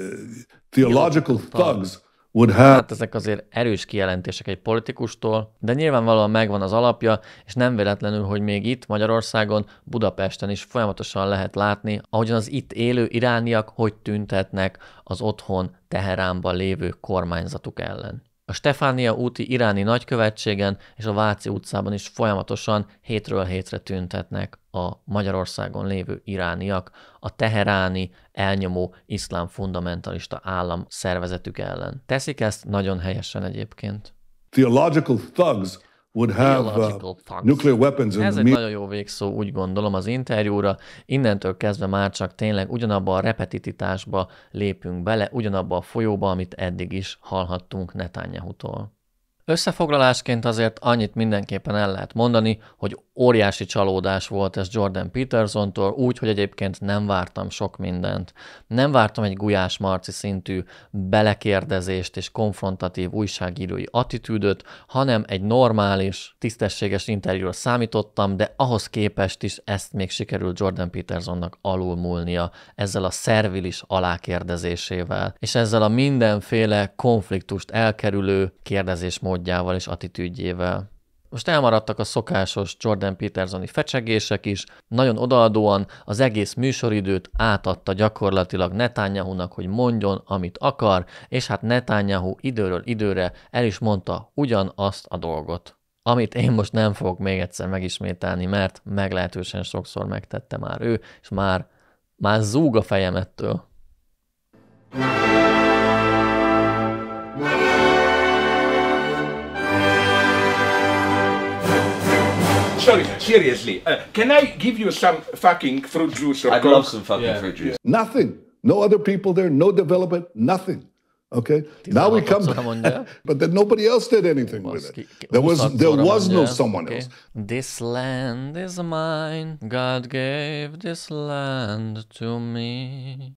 theological thugs, would have... Hát ezek azért erős kijelentések egy politikustól, de nyilvánvalóan megvan az alapja, és nem véletlenül, hogy még itt Magyarországon, Budapesten is folyamatosan lehet látni, ahogyan az itt élő irániak hogy tüntetnek az otthon Teheránban lévő kormányzatuk ellen. A Stefánia úti iráni nagykövetségen és a Váci utcában is folyamatosan hétről hétre tüntetnek a Magyarországon lévő irániak a teheráni elnyomó iszlám fundamentalista állam szervezetük ellen. Teszik ezt nagyon helyesen egyébként. Theological thugs would have uh, nuclear weapons in Ez egy nagyon jó végszó, úgy gondolom, az interjúra. Innentől kezdve már csak tényleg ugyanabba a repetititásba lépünk bele, ugyanabba a folyóba, amit eddig is hallhattunk Netanyahu-tól. Összefoglalásként azért annyit mindenképpen el lehet mondani, hogy óriási csalódás volt ez Jordan Petersontól, úgy, hogy egyébként nem vártam sok mindent. Nem vártam egy Gulyás Marci szintű belekérdezést és konfrontatív újságírói attitűdöt, hanem egy normális, tisztességes interjúra számítottam, de ahhoz képest is ezt még sikerült Jordan Petersonnak alulmúlnia ezzel a szervilis alákérdezésével, és ezzel a mindenféle konfliktust elkerülő kérdezésmódjával módjával és attitűdjével. Most elmaradtak a szokásos Jordan Petersoni fecsegések is, nagyon odaadóan az egész műsoridőt átadta gyakorlatilag netanyahu hogy mondjon, amit akar, és hát Netanyahu időről időre el is mondta ugyanazt a dolgot. Amit én most nem fogok még egyszer megismételni, mert meglehetősen sokszor megtette már ő, és már, már zúg a fejem ettől. Yeah. Sorry, seriously. Uh, can I give you some fucking fruit juice or I'd coke? love some fucking Yeah. fruit juice. Nothing. No other people there, no development, nothing. Okay? Now we come back. but then nobody else did anything with it. There was there was no someone else. This land is mine. God gave this land to me.